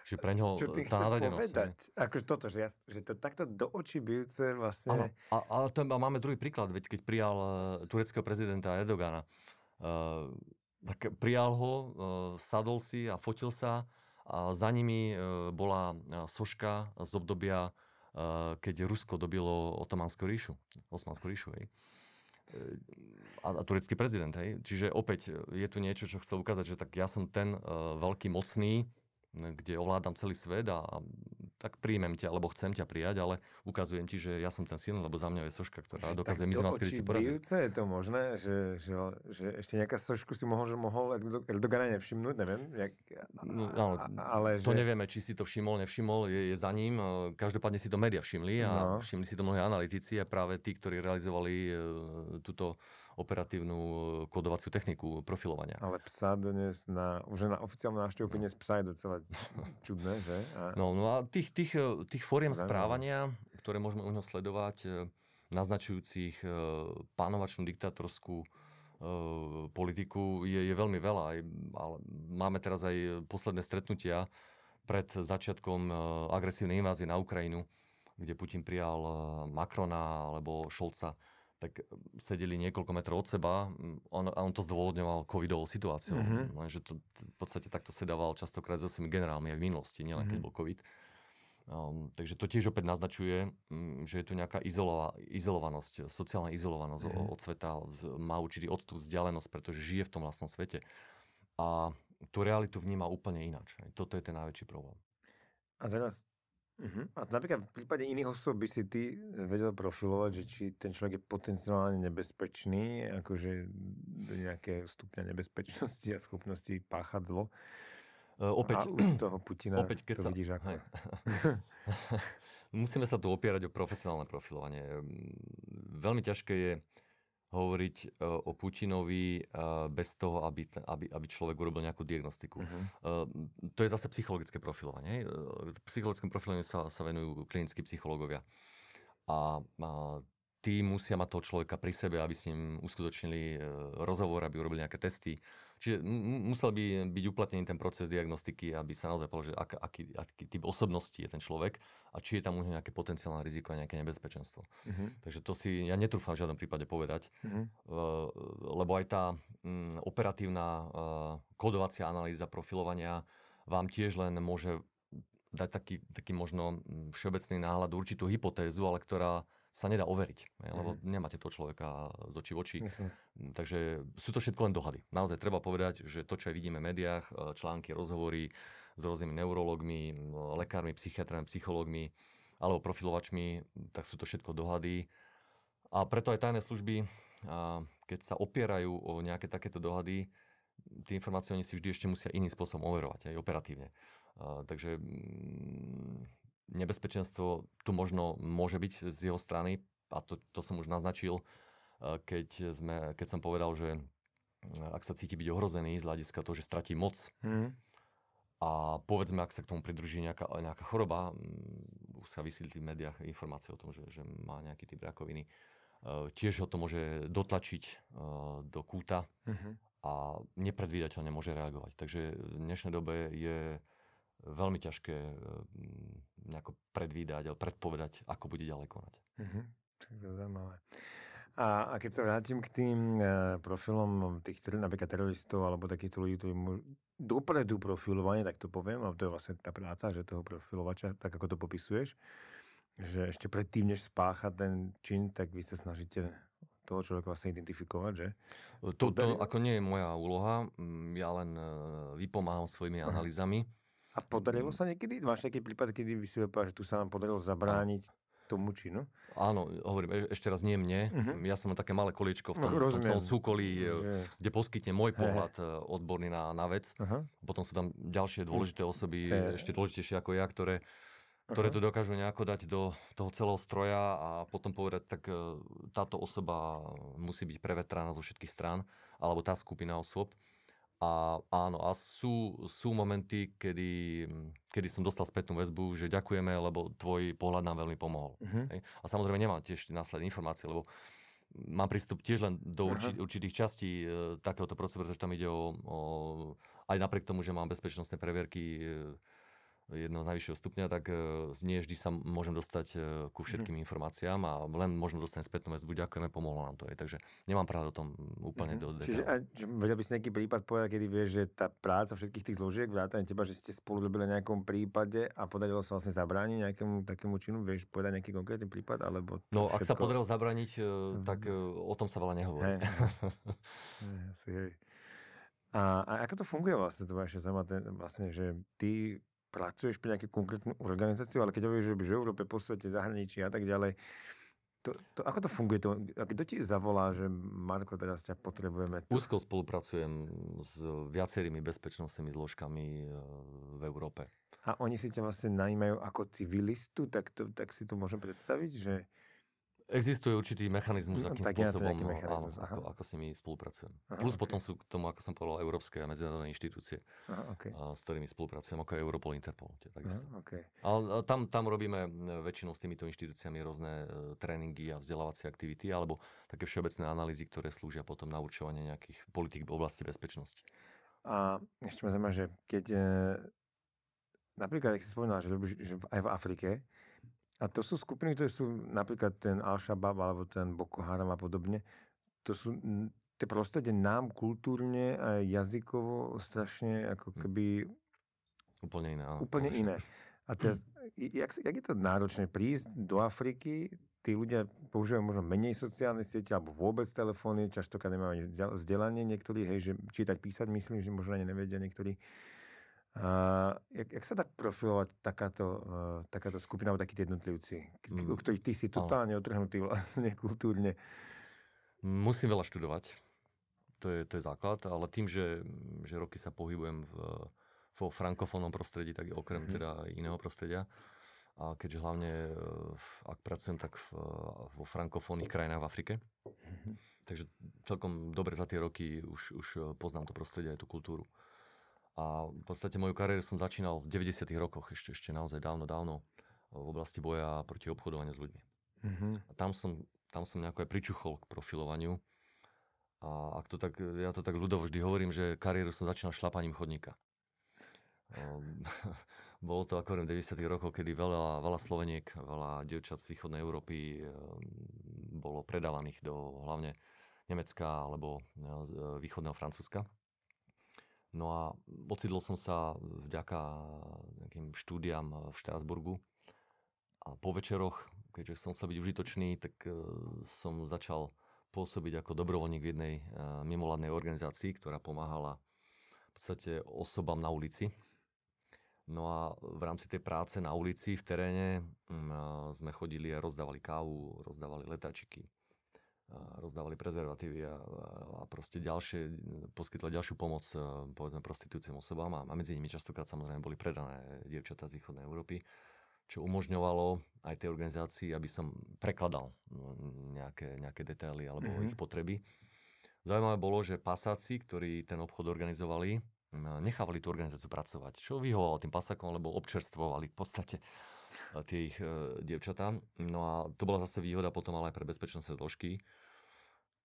Že pre ňoho Čo ty tá nádejnosť. povedať? Je... Ako toto, že, ja, že to takto do očí bijúce vlastne... Áno, a, ale tam máme druhý príklad, veď keď prijal uh, tureckého prezidenta Erdogana, uh, tak prijal ho, uh, sadol si a fotil sa a za nimi uh, bola soška z obdobia, uh, keď Rusko dobilo otomanskú ríšu, osmanskú ríšu, hej. Uh, a, a turecký prezident. Hej? Čiže opäť e, je tu niečo, čo chcel ukázať, že tak ja som ten uh, veľký mocný, kde ovládam celý svet a, a tak príjmem ťa, alebo chcem ťa prijať, ale ukazujem ti, že ja som ten silný, lebo za mňa je soška, ktorá že dokazuje, mi sme vás kedy si bývce, je to možné, že, že, že ešte nejaká sošku si mohol, že mohol Erdogana nevšimnúť, neviem. Jak, no, a, ale to že... nevieme, či si to všimol, nevšimol, je, je za ním. E, každopádne si to média všimli a no. všimli si to mnohí analytici a práve tí, ktorí realizovali e, túto operatívnu e, kodovaciu techniku profilovania. Ale psa dnes na, už na oficiálnu návštevku no. dnes psa je docela čudné, že? A... No, no a tých, tých, e, tých fóriem správania, ktoré môžeme u neho sledovať, e, naznačujúcich pánovačnú diktatorskú politiku je, je veľmi veľa. Ale máme teraz aj posledné stretnutia pred začiatkom agresívnej invázie na Ukrajinu, kde Putin prijal Macrona alebo Šolca tak hm, sedeli niekoľko metrov od seba hm, on, a on to zdôvodňoval covidovou situáciou. Mm-hmm. Lenže to, v podstate takto sedával častokrát so svojimi generálmi aj v minulosti, nielen mm-hmm. keď mhm. bol covid. Um, takže to tiež opäť naznačuje, um, že je tu nejaká izolova, izolovanosť, sociálna izolovanosť mm-hmm. od sveta, má určitý odstup, vzdialenosť, pretože žije v tom vlastnom svete. A tú realitu vníma úplne ináč. Toto je ten najväčší problém. A teraz Uh-huh. A napríklad v prípade iných osôb by si ty eh, vedel profilovať, že či ten človek je potenciálne nebezpečný, akože do nejaké stupňa nebezpečnosti a schopnosti páchať zlo. Uh, opäť, a u toho Putina opäť, keď to sa, vidíš ako. Musíme sa tu opierať o profesionálne profilovanie. Veľmi ťažké je hovoriť e, o Putinovi e, bez toho, aby, aby, aby človek urobil nejakú diagnostiku. Uh-huh. To je zase psychologické profilovanie. psychologickým profilovaniu sa, sa venujú klinickí psychológovia. A, uh, tí musia mať toho človeka pri sebe, aby s ním uskutočnili rozhovor, aby urobili nejaké testy, Čiže musel by byť uplatnený ten proces diagnostiky, aby sa naozaj položil, ak, aký, aký typ osobnosti je ten človek a či je tam u neho nejaké potenciálne riziko a nejaké nebezpečenstvo. Uh-huh. Takže to si ja netrúfam v žiadnom prípade povedať, uh-huh. lebo aj tá um, operatívna uh, kodovacia analýza profilovania vám tiež len môže dať taký, taký možno mm, všeobecný náhľad, určitú hypotézu, ale ktorá sa nedá overiť, mm. nemáte toho človeka z očí v oči. Myslím. Takže sú to všetko len dohady. Naozaj treba povedať, že to, čo aj vidíme v médiách, e, články, rozhovory s rôznymi neurologmi, lekármi, psychiatrami, psychológmi alebo profilovačmi, tak sú to všetko dohady. A preto aj tajné služby, keď sa opierajú o nejaké takéto dohady, tie informácie oni si vždy ešte musia iným spôsobom overovať, aj operatívne. E, takže mm, nebezpečenstvo tu možno môže byť z jeho strany a to, to som už naznačil, e, keď, sme, keď som povedal, že e, ak sa cíti byť ohrozený z hľadiska toho, že stratí moc mm. a povedzme, ak sa k tomu pridruží nejaká, nejaká choroba, už mm, sa vysíli v médiách informácie o tom, že, že má nejaký typ rakoviny, e, tiež ho to môže dotlačiť do kúta mm-hmm. a nepredvídateľne môže reagovať. Takže v dnešnej dobe je veľmi ťažké eh, nejako predvídať alebo predpovedať, ako bude ďalej konať. Mm-hmm. Tak to je zaujímavé. A, a keď sa vrátim k tým e, profilom tých napríklad teroristov alebo takýchto ľudí, ktorí dopredu profilovanie, tak to poviem, a to je vlastne tá práca, že toho profilovača, tak ako to popisuješ, že ešte predtým, než spácha ten čin, tak vy sa snažíte toho človeka vlastne identifikovať, že? To, to, to ako nie je moja úloha, ja len eh, vypomáham svojimi Aha. analýzami a podarilo mm. sa niekedy? Máš nejaký prípad, kedy by si povedal, že tu sa nám podarilo zabrániť tomu činu? Áno, hovorím, e, ešte raz nie mne. Uh-huh. Ja som také malé kolíčko, no, v tom, no, tom súkolí, že... kde poskytne môj pohľad hey. odborný na, na vec. Uh-huh. Potom sú tam ďalšie dôležité osoby, hey. ešte dôležitejšie ako ja, ktoré ktoré to dokážu nejako dať do toho celého stroja a potom povedať, tak e, táto osoba musí byť prevetraná zo všetkých strán, alebo tá skupina osôb. A áno, a sú, sú momenty, kedy, mm, kedy som dostal spätnú väzbu, že ďakujeme, lebo tvoj pohľad nám veľmi pomohol. Uh-huh. Hej? A samozrejme nemám tiež následné informácie, lebo mám prístup tiež len do urči- určitých častí e, takéhoto procesu, pretože tam ide o, o... Aj napriek tomu, že mám bezpečnostné previerky, e, jedno najvyššieho stupňa, tak e, nie vždy sa môžem dostať e, ku mhm. všetkým mm. informáciám a len možno dostanem spätnú buď ďakujeme, pomohlo nám to. Je. Takže nemám práve o tom úplne mm-hmm. do Čiže a, vedel by si nejaký prípad povedať, kedy vieš, že tá práca všetkých tých zložiek, vrátane teba, že ste spolu robili na nejakom prípade a podarilo sa vlastne zabrániť nejakému takému činu, vieš povedať nejaký konkrétny prípad? Alebo no, všetko... ak sa podarilo zabrániť, mm-hmm. E, tak mhm. o tom sa veľa nehovorí. Hey. hey. A, a ako to funguje vlastne, to vaše zaujímavé, vlastne, že ty pracuješ pre nejakú konkrétnu organizáciu, ale keď hovoríš, že v Európe, po svete, zahraničí a tak ďalej, to, to, ako to funguje? To, a kto ti zavolá, že Marko, teraz ťa potrebujeme? To... Úzko spolupracujem s viacerými bezpečnostnými zložkami e, v Európe. A oni si ťa vlastne najímajú ako civilistu? Tak, to, tak si to môžem predstaviť, že... Existuje určitý mechanizmus, mm, akým tak spôsobom ja mechanizmus, áno, ako, ako s nimi spolupracujem. Aha, Plus okay. potom sú k tomu, ako som povedal, európske a medzinárodné inštitúcie, aha, okay. a, s ktorými spolupracujem, ako Europol, Interpol. Takisto. Aha, okay. Ale tam, tam robíme e, väčšinou s týmito inštitúciami rôzne e, tréningy a vzdelávacie aktivity, alebo také všeobecné analýzy, ktoré slúžia potom na určovanie nejakých politik v oblasti bezpečnosti. A ešte ma zaujíma, že keď e, napríklad, ak si spomínal, že, že aj v Afrike, a to sú skupiny, ktoré sú napríklad ten Al-Shabaab alebo ten Boko Haram a podobne. To sú tie prostredie nám kultúrne a jazykovo strašne ako hm. keby... Úplne iné. Úplne iné. A teraz, jak, jak je to náročné prísť do Afriky, tí ľudia používajú možno menej sociálne siete alebo vôbec telefóny, častokrát nemajú ani vzdelanie niektorí, hej, že čítať, písať, myslím, že možno ani nevedia niektorí. Uh, jak, jak sa dá profilovať takáto, uh, takáto skupina, alebo takí jednotlivci, k- mm. ktorí ty si totálne otrhnutý vlastne kultúrne? Musím veľa študovať, to je, to je základ, ale tým, že, že roky sa pohybujem v, vo frankofónnom prostredí, tak okrem mm. teda iného prostredia, a keďže hlavne, e, ak pracujem, tak v, vo frankofónnych krajinách v Afrike. mm Takže celkom dobre za tie roky už, už e, poznám to prostredie aj tú kultúru. A v podstate moju kariéru som začínal v 90. rokoch, ešte, ešte naozaj dávno, dávno, v oblasti boja proti obchodovaniu s ľuďmi. Mm-hmm. A tam som, tam som nejako aj pričuchol k profilovaniu. A ak to tak, ja to tak ľudovo vždy hovorím, že kariéru som začínal šlapaním chodníka. Ehm, bolo to v 90. rokov, kedy veľa, veľa Sloveniek, veľa dievčat z východnej Európy ehm, bolo predávaných do hlavne Nemecka alebo e, e, východného Francúzska. No a ocitol som sa vďaka nejakým štúdiam v Štrasburgu. A po večeroch, keďže som chcel byť užitočný, tak e, som začal pôsobiť ako dobrovoľník v jednej e, mimoladnej organizácii, ktorá pomáhala v podstate osobám na ulici. No a v rámci tej práce na ulici v teréne mm, sme chodili a rozdávali kávu, rozdávali letáčiky, rozdávali prezervatívy a, a proste ďalšie, poskytla ďalšiu pomoc e, povedzme prostitúciam osobám a medzi nimi častokrát samozrejme boli predané dievčatá z východnej Európy, čo umožňovalo aj tej organizácii, aby som prekladal nejaké, nejaké detaily alebo mm-hmm. ich potreby. Zaujímavé bolo, že pasáci, ktorí ten obchod organizovali, nechávali tú organizáciu pracovať, čo vyhovovalo tým pasakom, lebo občerstvovali v podstate e, tie ich e, dievčatá. No a to bola zase výhoda potom ale aj pre bezpečnostné zložky,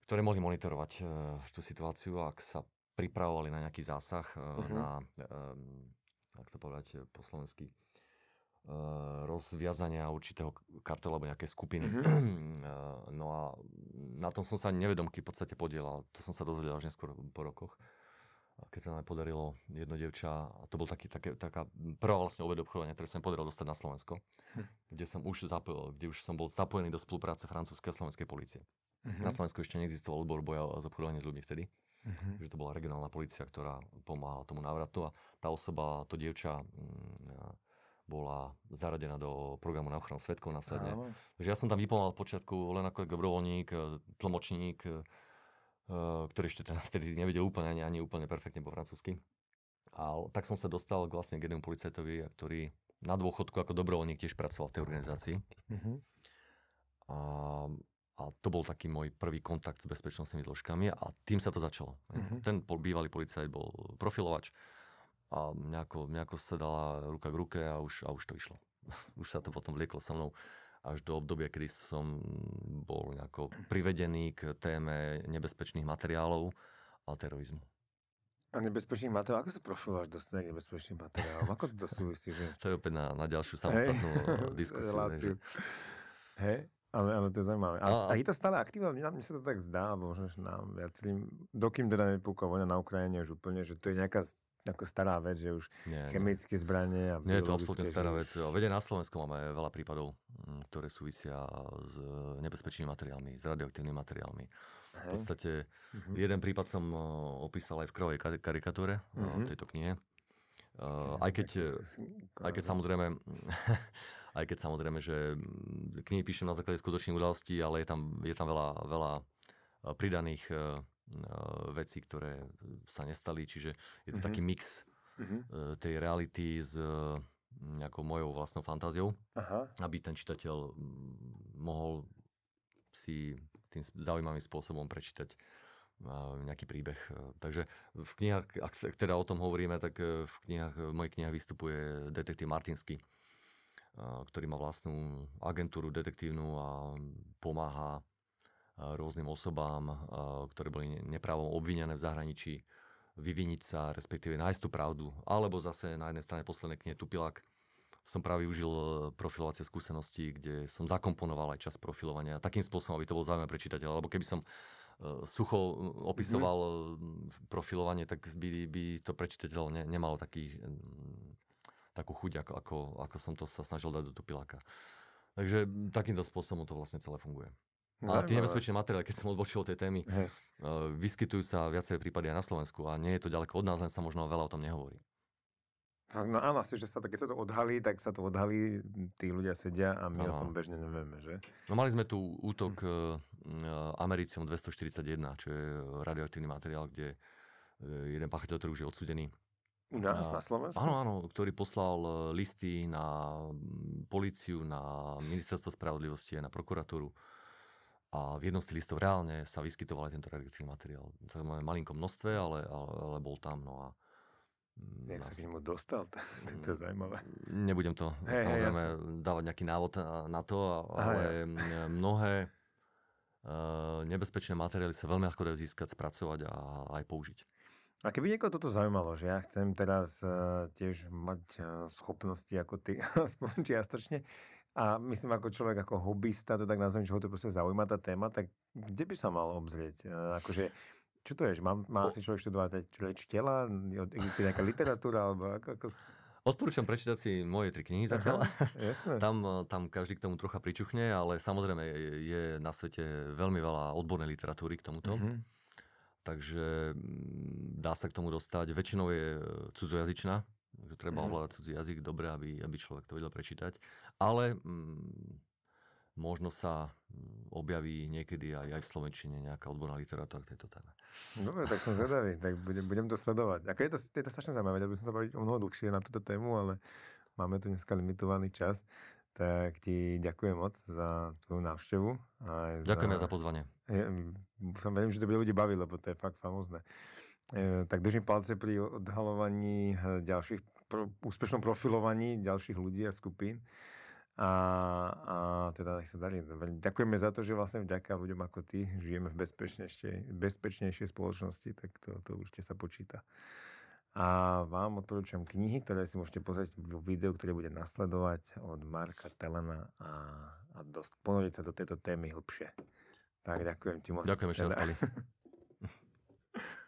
ktoré mohli monitorovať e, tú situáciu, ak sa pripravovali na nejaký zásah e, uh-huh. na, e, ak to povedať eh, po slovensky, e, rozviazania určitého kartela alebo nejaké skupiny. Uh-huh. E, no a na tom som sa nevedomky v podstate podielal. To som sa dozvedel až neskôr po rokoch keď sa nám podarilo jedno devča, a to bol taký, také, taká prvá vlastne obed obchodovania, ktoré sa mi podarilo dostať na Slovensko, hm. kde som už zapojil, kde už som bol zapojený do spolupráce francúzskej a slovenskej policie. Uh-huh. Na Slovensku ešte neexistoval odbor boja a zobchodovanie s ľuďmi vtedy. Uh-huh. Že to bola regionálna policia, ktorá pomáhala tomu návratu a tá osoba, to dievča mm, bola zaradená do programu na ochranu svetkov následne. Ahoj. Takže ja som tam vypomal v počiatku len ako dobrovoľník, e, tlmočník, e, e, ktorý ešte teda vtedy nevedel úplne ani, ani úplne perfektne po francúzsky. A tak som sa dostal k vlastne k jednému policajtovi, ktorý na dôchodku ako dobrovoľník tiež pracoval v tej organizácii. Uh-huh. A a to bol taký môj prvý kontakt s bezpečnostnými zložkami a tým sa to začalo. Uh-huh. Ten bývalý policajt bol profilovač a nejako, nejako sa dala ruka k ruke a už, a už to išlo. už sa to potom vlieklo so mnou až do obdobia, kedy som bol nejako privedený k téme nebezpečných materiálov a terorizmu. A nebezpečných materiálov, ako sa profilovač dostane k nebezpečným materiálom? Ako to súvisí? Že... To je opäť na, na ďalšiu samostatnú hey. diskusiu. Reláciu. Ale, ale to je zaujímavé. A, no, a, je to stále aktívne? Mne, mne sa to tak zdá, možno nám viacerým, dokým teda nepúka vojna na Ukrajine už úplne, že to je nejaká ako stará vec, že už nie, chemické zbranie a Nie, je to absolútne stará vec. Vede na Slovensku máme veľa prípadov, mm, ktoré súvisia s nebezpečnými materiálmi, s radioaktívnymi materiálmi. Hej. V podstate uh-huh. jeden prípad som e, opísal aj v krovej karikatúre uh-huh. tejto knihe. Uh, aj, keď, aj no. keď samozrejme aj keď samozrejme, že mm, knihy píšem na základe skutočných udalostí, ale je tam, je tam veľa, veľa e, pridaných e, e, vecí, ktoré sa nestali, čiže je to mm-hmm. taký mix mm-hmm. tej reality s nejakou mojou vlastnou fantáziou, Aha. aby ten čitateľ mohol si tým zaujímavým spôsobom prečítať nejaký príbeh. Takže v knihách, ak teda o tom hovoríme, tak v knihách, v mojich knihách vystupuje detektív Martinsky, ktorý má vlastnú agentúru detektívnu a pomáha rôznym osobám, ktoré boli nepravom obvinené v zahraničí, vyviniť sa, respektíve nájsť tú pravdu. Alebo zase na jednej strane posledné knie Tupilak, som práve využil e, profilovacie skúsenosti, kde som zakomponoval aj čas profilovania takým spôsobom, aby to bolo zaujímavé pre čitateľa. Lebo keby som e, sucho e, opisoval mm-hmm. profilovanie, tak by, by to pre ne, nemalo taký takú chuť, ako, ako, ako som to sa snažil dať do tupiláka. Takže takýmto spôsobom to vlastne celé funguje. No, a tie nebezpečné materiály, keď som odbočil tej témy, hey. E, vyskytujú sa viaceré prípady aj na Slovensku a nie je to ďaleko od nás, len sa možno veľa o tom nehovorí. No áno, asi, že sa to, keď sa to odhalí, tak sa to odhalí, tí ľudia sedia a my Aha. o tom bežne nevieme, že? No mali sme tu útok hm. uh, Americium 241, čo je radioaktívny materiál, kde jeden pachateľ, ktorý už je odsudený, u nás na, na Slovensku? Áno, áno, ktorý poslal e, listy na mm, políciu, na ministerstvo spravodlivosti a na prokuratúru. A v jednom z tých listov reálne sa vyskytoval aj tento radioaktívny materiál. V malinkom množstve, ale, ale, ale bol tam. No a, mm, Jak sa vlastne- k nemu dostal? To, to, je mm, zaujímavé. Nebudem to hey, samozrejme ja som... dávať nejaký návod e, na to, ale Aha, ja. mnohé e, nebezpečné materiály sa veľmi ľahko dajú získať, spracovať a aj použiť. A keby niekoho toto zaujímalo, že ja chcem teraz uh, tiež mať uh, schopnosti ako ty, aspoň čiastočne, a myslím ako človek, ako hobbysta, to tak nazvem, že ho to proste zaujíma tá téma, tak kde by sa mal obzrieť? Uh, akože, čo to je? Že mám, má si človek študovať reč tela? Existuje nejaká literatúra? Alebo ako, ako... Odporúčam prečítať si moje tri knihy zatiaľ. Jasné. Tam, tam každý k tomu trocha pričuchne, ale samozrejme je na svete veľmi veľa odbornej literatúry k tomuto. Uh-huh takže mm, dá sa k tomu dostať. Väčšinou je e, cudzojazyčná, že treba mm. ovládať cudzí jazyk dobre, aby, aby človek to vedel prečítať. Ale mm, možno sa mm, objaví niekedy aj, aj v Slovenčine nejaká odborná literatúra k tejto téme. Dobre, tak som zvedavý, tak budem, budem to sledovať. Ako je to, je to strašne zaujímavé, aby by som sa baviť o mnoho dlhšie na túto tému, ale máme tu dneska limitovaný čas. Tak ti ďakujem moc za tvoju návštevu. A ďakujem za, za pozvanie. Ja, som verím, že to bude ľudí baviť, lebo to je fakt famozné. E, tak držím palce pri odhalovaní e, ďalších, pro, úspešnom profilovaní ďalších ľudí a skupín. A, a teda nech sa darí. Ďakujeme za to, že vlastne vďaka ľuďom ako ty žijeme v bezpečnejšej, bezpečnejšej spoločnosti, tak to, to určite sa počíta. A vám odporúčam knihy, ktoré si môžete pozrieť v videu, ktoré bude nasledovať od Marka Telena a, a dosť ponoriť sa do tejto témy hlbšie. Tak ďakujem ti moc. Ďakujem ešte teda.